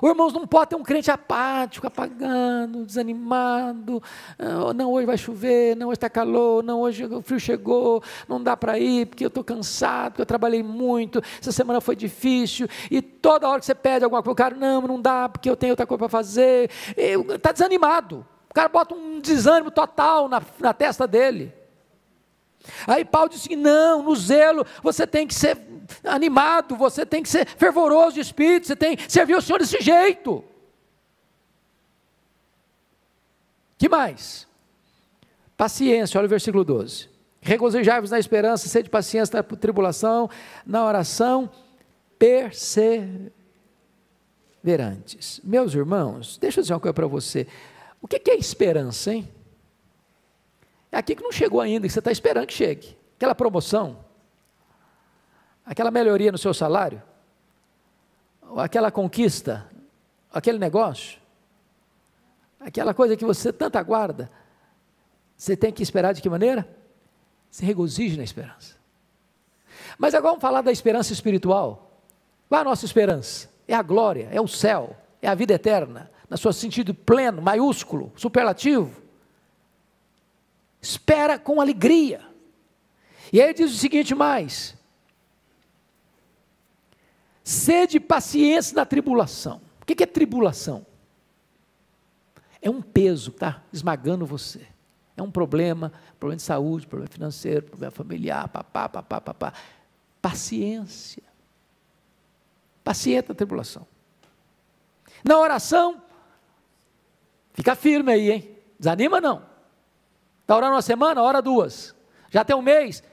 O irmãos não pode ter um crente apático, apagando, desanimado. Ah, não, hoje vai chover, não, hoje está calor, não, hoje o frio chegou, não dá para ir porque eu estou cansado, porque eu trabalhei muito, essa semana foi difícil. E toda hora que você pede alguma coisa, o cara, não, não dá porque eu tenho outra coisa para fazer. Está desanimado. O cara bota um desânimo total na, na testa dele. Aí Paulo disse: assim, não, no zelo você tem que ser animado, você tem que ser fervoroso de espírito, você tem que servir o Senhor desse jeito. Que mais? Paciência, olha o versículo 12. Regozijai-vos na esperança, sede paciência na tribulação, na oração, perseverantes. Meus irmãos, deixa eu dizer uma coisa para você. O que é esperança, hein? É aqui que não chegou ainda, que você está esperando que chegue. Aquela promoção, aquela melhoria no seu salário, aquela conquista, aquele negócio, aquela coisa que você tanto aguarda, você tem que esperar de que maneira? Se regozije na esperança. Mas agora vamos falar da esperança espiritual. Qual é a nossa esperança? É a glória, é o céu, é a vida eterna, na sua sentido pleno, maiúsculo, superlativo. Espera com alegria. E aí diz o seguinte mais: sede paciência na tribulação. O que é tribulação? É um peso que está esmagando você. É um problema, problema de saúde, problema financeiro, problema familiar, papá, papá, papá. Paciência. Paciência na tribulação. Na oração, fica firme aí, hein? Desanima não. Está orando uma semana? Ora duas. Já tem um mês?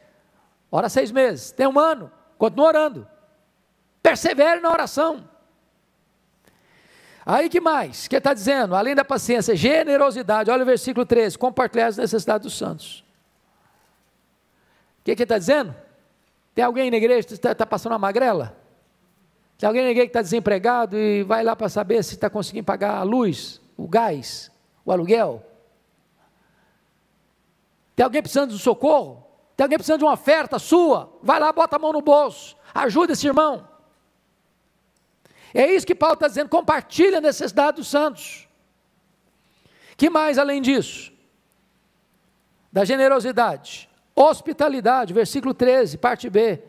Ora seis meses. Tem um ano? Continua orando. Persevere na oração. Aí que mais? que está dizendo? Além da paciência, generosidade. Olha o versículo 13. Compartilhar as necessidades dos santos. O que está dizendo? Tem alguém na igreja que está tá passando uma magrela? Tem alguém na igreja que está desempregado e vai lá para saber se está conseguindo pagar a luz, o gás, o aluguel? Tem alguém precisando de socorro? Tem alguém precisando de uma oferta sua? Vai lá, bota a mão no bolso. Ajuda esse irmão. É isso que Paulo está dizendo. Compartilha a necessidade dos santos. Que mais além disso? Da generosidade. Hospitalidade, versículo 13, parte B.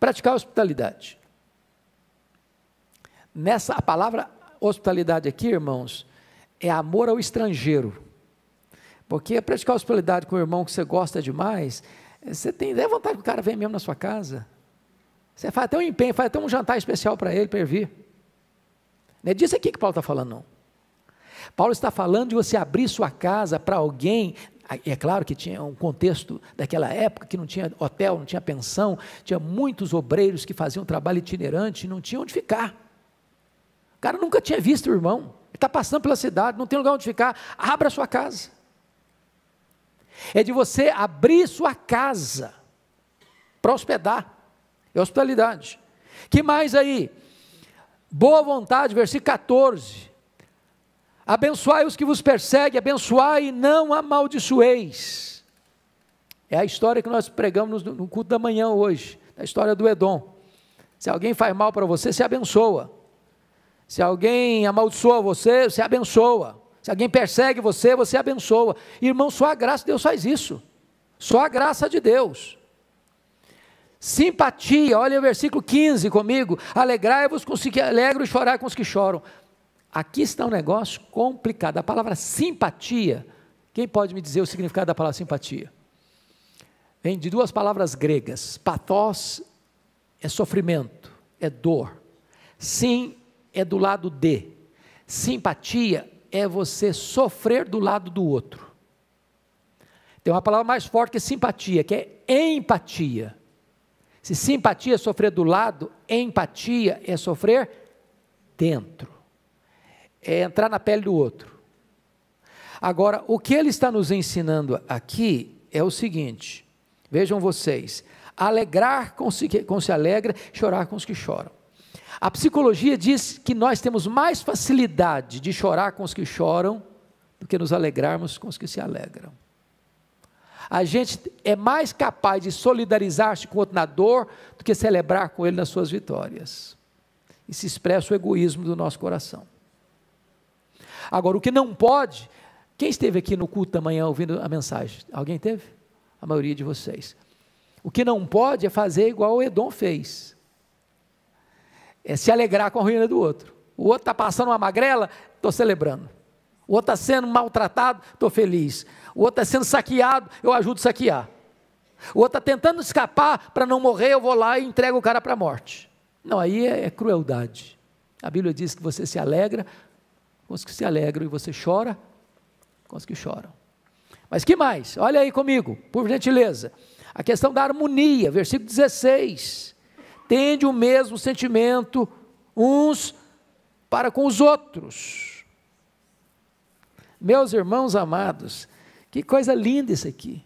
Praticar hospitalidade. Nessa a palavra hospitalidade aqui, irmãos, é amor ao estrangeiro. Porque é praticar hospitalidade com o irmão que você gosta demais, eh, você tem é vontade que o cara venha mesmo na sua casa. Você faz até um empenho, faz até um jantar especial para ele, para ele vir. Não é disso aqui que Paulo está falando, não. Paulo está falando de você abrir sua casa para alguém. É claro que tinha um contexto daquela época que não tinha hotel, não tinha pensão, tinha muitos obreiros que faziam trabalho itinerante e não tinha onde ficar. O cara nunca tinha visto o irmão, Ele está passando pela cidade, não tem lugar onde ficar, abra sua casa. É de você abrir sua casa para hospedar. É hospitalidade. Que mais aí? Boa vontade, versículo 14. Abençoai os que vos perseguem, abençoai e não amaldiçoeis. É a história que nós pregamos no culto da manhã hoje, a história do Edom. Se alguém faz mal para você, se abençoa. Se alguém amaldiçoa você, se abençoa. Se alguém persegue você, você abençoa. Irmão, só a graça de Deus faz isso. Só a graça de Deus. Simpatia, olha o versículo 15 comigo. Alegrai-vos com os que alegram e chorai com os que choram. Aqui está um negócio complicado. A palavra simpatia, quem pode me dizer o significado da palavra simpatia? Vem de duas palavras gregas. Pathos é sofrimento, é dor. Sim é do lado de. Simpatia é você sofrer do lado do outro. Tem uma palavra mais forte que é simpatia, que é empatia. Se simpatia é sofrer do lado, empatia é sofrer dentro. É entrar na pele do outro. Agora, o que ele está nos ensinando aqui é o seguinte: vejam vocês, alegrar com, os com se alegra, chorar com os que choram. A psicologia diz que nós temos mais facilidade de chorar com os que choram do que nos alegrarmos com os que se alegram. A gente é mais capaz de solidarizar-se com o outro na dor do que celebrar com ele nas suas vitórias. E se expressa o egoísmo do nosso coração. Agora, o que não pode, quem esteve aqui no culto da manhã ouvindo a mensagem? Alguém teve? A maioria de vocês. O que não pode é fazer igual o Edom fez é se alegrar com a ruína do outro. O outro está passando uma magrela, estou celebrando. O outro está sendo maltratado, estou feliz. O outro está sendo saqueado, eu ajudo a saquear. O outro está tentando escapar para não morrer, eu vou lá e entrego o cara para a morte. Não, aí é, é crueldade. A Bíblia diz que você se alegra com os que se alegram e você chora com os que choram. Mas que mais? Olha aí comigo, por gentileza. A questão da harmonia, versículo 16 tende o mesmo sentimento uns para com os outros. Meus irmãos amados, que coisa linda isso aqui.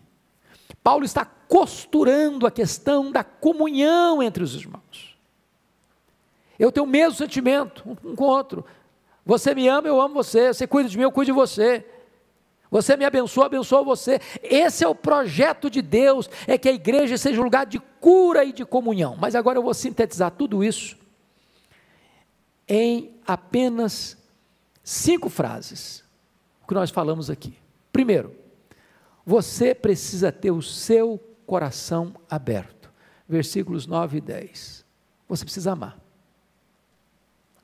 Paulo está costurando a questão da comunhão entre os irmãos. Eu tenho o mesmo sentimento um com o outro. Você me ama, eu amo você. Você cuida de mim, eu cuido de você. Você me abençoa, abençoa você. Esse é o projeto de Deus, é que a igreja seja um lugar de cura e de comunhão. Mas agora eu vou sintetizar tudo isso em apenas cinco frases que nós falamos aqui. Primeiro, você precisa ter o seu coração aberto. Versículos 9 e 10. Você precisa amar.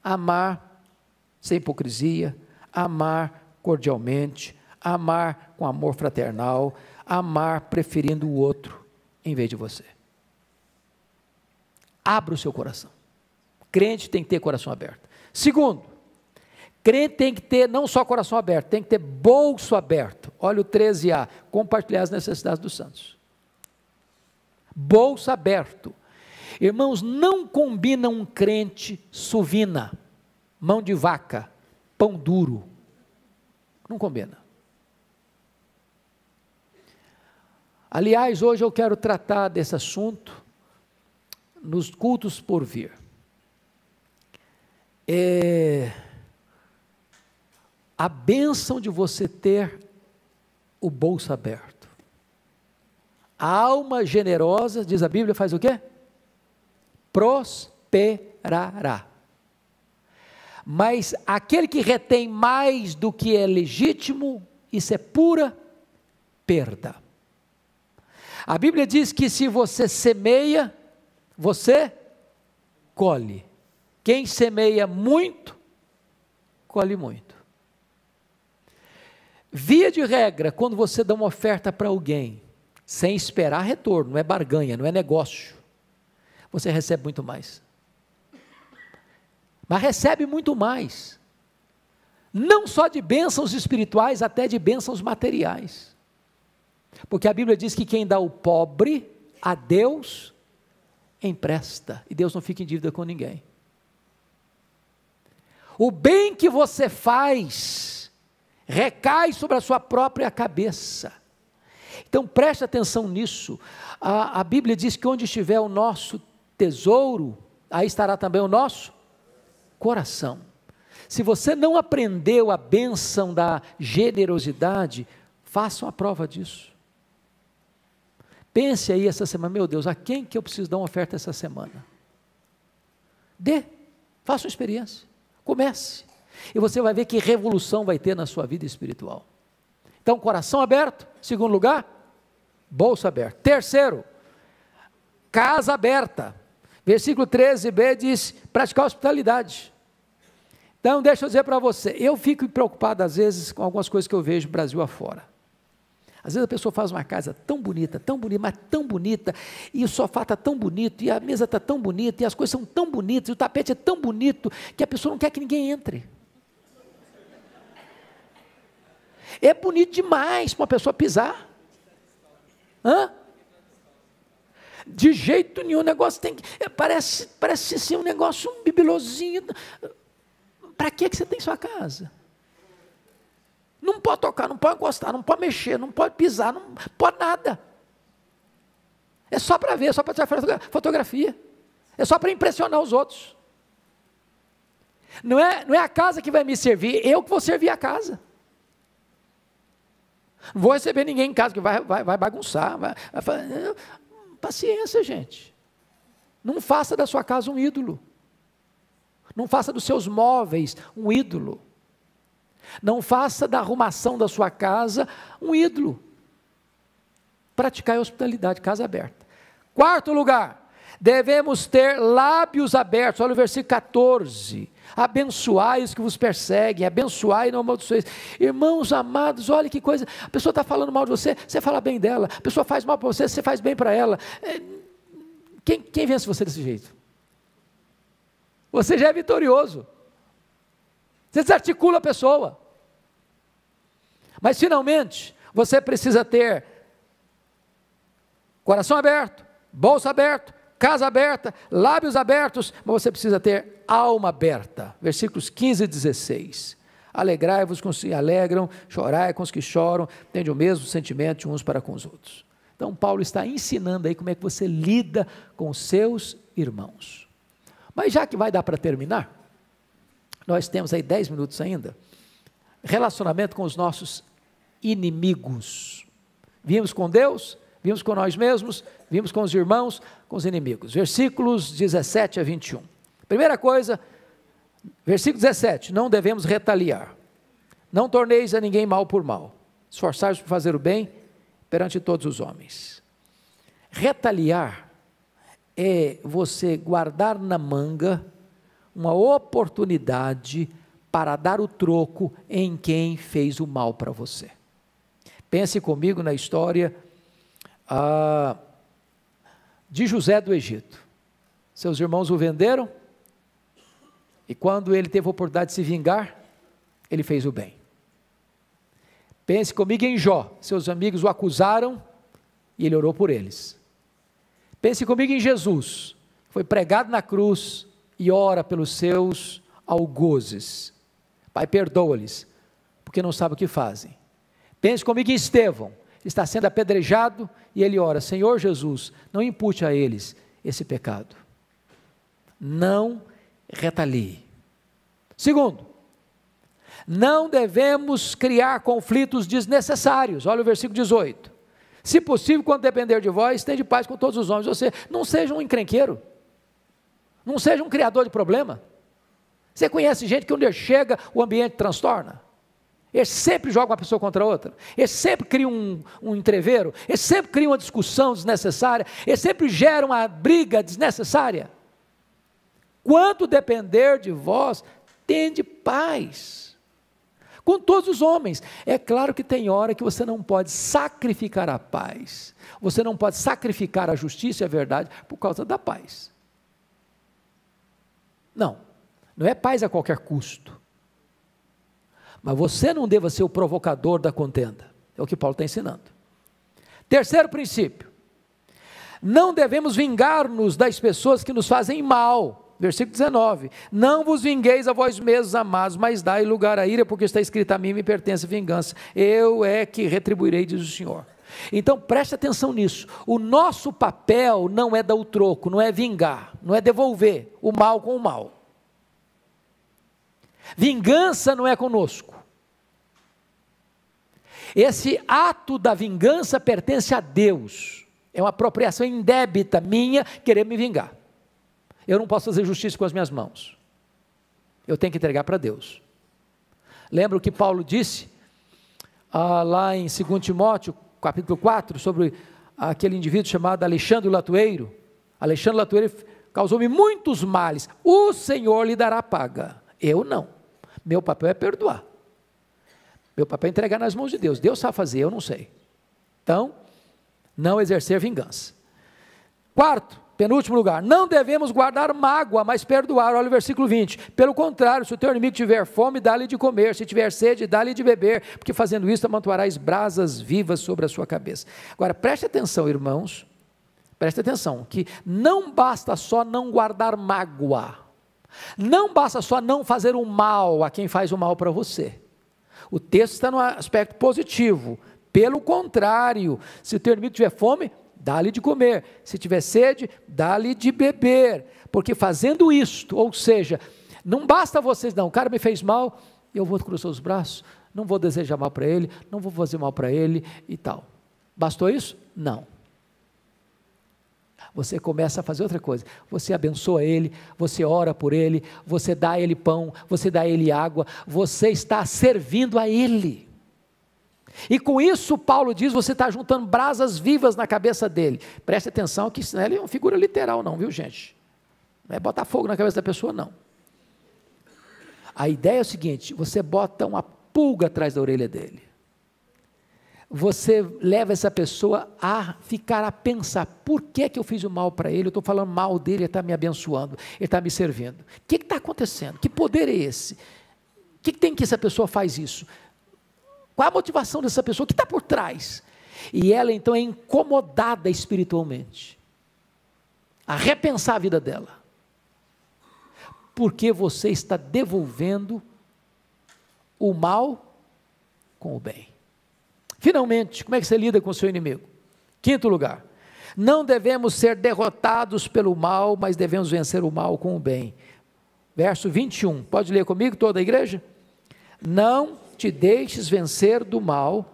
Amar sem hipocrisia, amar cordialmente, amar com amor fraternal, amar preferindo o outro em vez de você. Abra o seu coração. Crente tem que ter coração aberto. Segundo, crente tem que ter não só coração aberto, tem que ter bolso aberto. Olha o 13a, compartilhar as necessidades dos santos. Bolso aberto. Irmãos, não combina um crente suvina, mão de vaca, pão duro. Não combina. Aliás, hoje eu quero tratar desse assunto nos cultos por vir. É a bênção de você ter o bolso aberto. A alma generosa, diz a Bíblia, faz o quê? Prosperará. Mas aquele que retém mais do que é legítimo, isso é pura perda. A Bíblia diz que se você semeia, você colhe. Quem semeia muito, colhe muito. Via de regra, quando você dá uma oferta para alguém, sem esperar retorno, não é barganha, não é negócio, você recebe muito mais. Mas recebe muito mais. Não só de bênçãos espirituais, até de bênçãos materiais. Porque a Bíblia diz que quem dá o pobre a Deus empresta. E Deus não fica em dívida com ninguém. O bem que você faz recai sobre a sua própria cabeça. Então preste atenção nisso. A, a Bíblia diz que onde estiver o nosso tesouro, aí estará também o nosso coração. Se você não aprendeu a bênção da generosidade, faça uma prova disso. Pense aí essa semana, meu Deus, a quem que eu preciso dar uma oferta essa semana? Dê, faça uma experiência, comece. E você vai ver que revolução vai ter na sua vida espiritual. Então, coração aberto, segundo lugar, bolsa aberta. Terceiro, casa aberta. Versículo 13b diz: praticar hospitalidade. Então, deixa eu dizer para você, eu fico preocupado às vezes com algumas coisas que eu vejo Brasil afora. Às vezes a pessoa faz uma casa tão bonita, tão bonita, mas tão bonita, e o sofá está tão bonito, e a mesa está tão bonita, e as coisas são tão bonitas, e o tapete é tão bonito, que a pessoa não quer que ninguém entre. É bonito demais para uma pessoa pisar. Hã? De jeito nenhum, o negócio tem que. É, parece, parece ser um negócio um Para que, que você tem sua casa? Não pode tocar, não pode encostar, não pode mexer, não pode pisar, não pode nada. É só para ver, é só para tirar fotografia. É só para impressionar os outros. Não é, não é a casa que vai me servir, eu que vou servir a casa. Não vou receber ninguém em casa que vai, vai, vai bagunçar. Vai, vai falar, paciência, gente. Não faça da sua casa um ídolo. Não faça dos seus móveis um ídolo. Não faça da arrumação da sua casa um ídolo. Praticar a hospitalidade, casa aberta. Quarto lugar, devemos ter lábios abertos. Olha o versículo 14. Abençoai os que vos perseguem, abençoai e não amaldiçoeis. Irmãos amados, olha que coisa. A pessoa está falando mal de você, você fala bem dela. A pessoa faz mal para você, você faz bem para ela. É, quem, quem vence você desse jeito? Você já é vitorioso. Você desarticula a pessoa. Mas finalmente, você precisa ter coração aberto, bolsa aberta, casa aberta, lábios abertos, mas você precisa ter alma aberta. Versículos 15 e 16. Alegrai-vos com os que alegram, chorai com os que choram, tende o mesmo sentimento uns para com os outros. Então, Paulo está ensinando aí como é que você lida com seus irmãos. Mas já que vai dar para terminar, nós temos aí 10 minutos ainda. Relacionamento com os nossos inimigos. Vimos com Deus, vimos com nós mesmos, vimos com os irmãos, com os inimigos. Versículos 17 a 21. Primeira coisa, versículo 17: Não devemos retaliar. Não torneis a ninguém mal por mal. Esforçai-vos por fazer o bem perante todos os homens. Retaliar é você guardar na manga uma oportunidade para dar o troco em quem fez o mal para você. Pense comigo na história ah, de José do Egito. Seus irmãos o venderam e quando ele teve a oportunidade de se vingar, ele fez o bem. Pense comigo em Jó. Seus amigos o acusaram e ele orou por eles. Pense comigo em Jesus. Foi pregado na cruz, e ora pelos seus algozes. Pai, perdoa-lhes, porque não sabe o que fazem. Pense comigo em Estevão, está sendo apedrejado e ele ora: Senhor Jesus, não impute a eles esse pecado. Não retalie. Segundo, não devemos criar conflitos desnecessários. Olha o versículo 18. Se possível, quando depender de vós, estende paz com todos os homens. Você não seja um encrenqueiro. Não seja um criador de problema. Você conhece gente que onde ele chega, o ambiente transtorna. Ele sempre joga uma pessoa contra outra. Ele sempre cria um, um entreveiro. Ele sempre cria uma discussão desnecessária. Ele sempre gera uma briga desnecessária. Quanto depender de vós, tende paz. Com todos os homens. É claro que tem hora que você não pode sacrificar a paz. Você não pode sacrificar a justiça e a verdade por causa da paz. Não, não é paz a qualquer custo. Mas você não deva ser o provocador da contenda. É o que Paulo está ensinando. Terceiro princípio: não devemos vingar-nos das pessoas que nos fazem mal. Versículo 19: Não vos vingueis a vós mesmos, amados, mas dai lugar à ira, porque está escrito: a mim me pertence vingança. Eu é que retribuirei, diz o Senhor. Então preste atenção nisso. O nosso papel não é dar o troco, não é vingar, não é devolver o mal com o mal. Vingança não é conosco. Esse ato da vingança pertence a Deus. É uma apropriação indébita minha querer me vingar. Eu não posso fazer justiça com as minhas mãos. Eu tenho que entregar para Deus. Lembra o que Paulo disse ah, lá em 2 Timóteo capítulo 4, sobre aquele indivíduo chamado Alexandre Latueiro. Alexandre Latueiro causou-me muitos males. O Senhor lhe dará paga. Eu não. Meu papel é perdoar. Meu papel é entregar nas mãos de Deus. Deus sabe fazer, eu não sei. Então, não exercer vingança. Quarto, Penúltimo lugar, não devemos guardar mágoa, mas perdoar. Olha o versículo 20. Pelo contrário, se o teu inimigo tiver fome, dá-lhe de comer, se tiver sede, dá-lhe de beber, porque fazendo isso amontoarás brasas vivas sobre a sua cabeça. Agora, preste atenção, irmãos, preste atenção, que não basta só não guardar mágoa, não basta só não fazer o mal a quem faz o mal para você. O texto está no aspecto positivo. Pelo contrário, se o teu inimigo tiver fome, dá-lhe de comer. Se tiver sede, dá-lhe de beber. Porque fazendo isto, ou seja, não basta vocês, não, o cara me fez mal, eu vou cruzar os braços, não vou desejar mal para ele, não vou fazer mal para ele e tal. Bastou isso? Não. Você começa a fazer outra coisa. Você abençoa ele, você ora por ele, você dá a ele pão, você dá a ele água, você está servindo a ele. E com isso, Paulo diz: você está juntando brasas vivas na cabeça dele. Preste atenção que isso não é uma figura literal, não, viu, gente? Não é botar fogo na cabeça da pessoa, não. A ideia é o seguinte: você bota uma pulga atrás da orelha dele. Você leva essa pessoa a ficar a pensar: por que, que eu fiz o mal para ele? Eu estou falando mal dele, ele está me abençoando, ele está me servindo. O que está acontecendo? Que poder é esse? O que, que tem que essa pessoa faz isso? Qual a motivação dessa pessoa? O que está por trás? E ela então é incomodada espiritualmente a repensar a vida dela. Porque você está devolvendo o mal com o bem. Finalmente, como é que você lida com o seu inimigo? Quinto lugar, não devemos ser derrotados pelo mal, mas devemos vencer o mal com o bem. Verso 21, pode ler comigo toda a igreja? Não te deixes vencer do mal,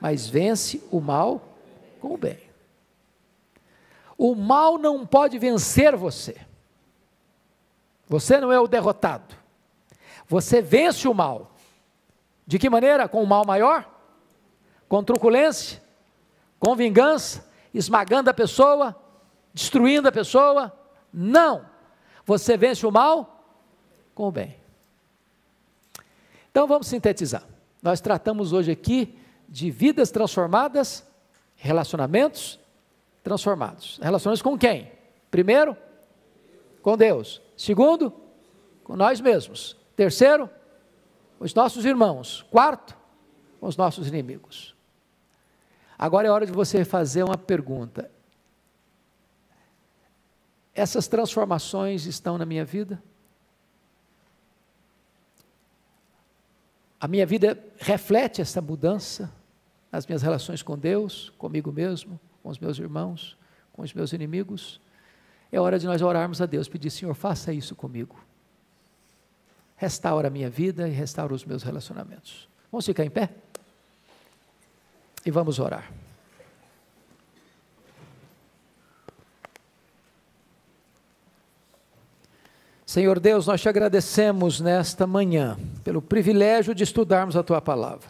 mas vence o mal com o bem. O mal não pode vencer você. Você não é o derrotado. Você vence o mal. De que maneira? Com o mal maior? Com truculência? Com vingança? Esmagando a pessoa? Destruindo a pessoa? Não. Você vence o mal com o bem. Então vamos sintetizar. Nós tratamos hoje aqui de vidas transformadas, relacionamentos transformados. Relacionamentos com quem? Primeiro, com Deus. Segundo, com nós mesmos. Terceiro, com os nossos irmãos. Quarto, com os nossos inimigos. Agora é hora de você fazer uma pergunta. Essas transformações estão na minha vida? A minha vida reflete essa mudança nas minhas relações com Deus, comigo mesmo, com os meus irmãos, com os meus inimigos. É hora de nós orarmos a Deus, pedir: Senhor, faça isso comigo. Restaura a minha vida e restaura os meus relacionamentos. Vamos ficar em pé? E vamos orar. Senhor Deus, nós te agradecemos nesta manhã pelo privilégio de estudarmos a tua palavra.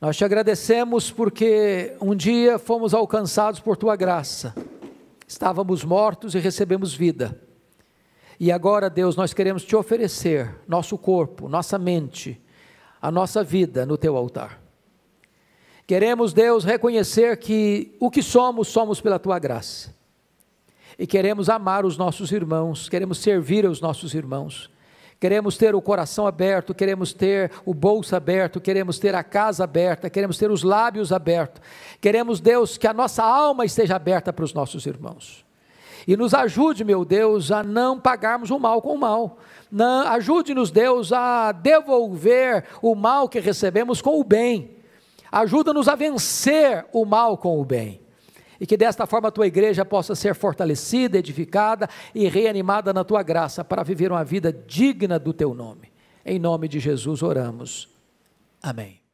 Nós te agradecemos porque um dia fomos alcançados por tua graça. Estávamos mortos e recebemos vida. E agora, Deus, nós queremos te oferecer nosso corpo, nossa mente, a nossa vida no teu altar. Queremos, Deus, reconhecer que o que somos, somos pela tua graça e queremos amar os nossos irmãos, queremos servir aos nossos irmãos. Queremos ter o coração aberto, queremos ter o bolso aberto, queremos ter a casa aberta, queremos ter os lábios abertos. Queremos, Deus, que a nossa alma esteja aberta para os nossos irmãos. E nos ajude, meu Deus, a não pagarmos o mal com o mal. Ajude-nos, Deus, a devolver o mal que recebemos com o bem. Ajuda-nos a vencer o mal com o bem e que desta forma a tua igreja possa ser fortalecida, edificada e reanimada na tua graça para viver uma vida digna do teu nome. Em nome de Jesus oramos. Amém.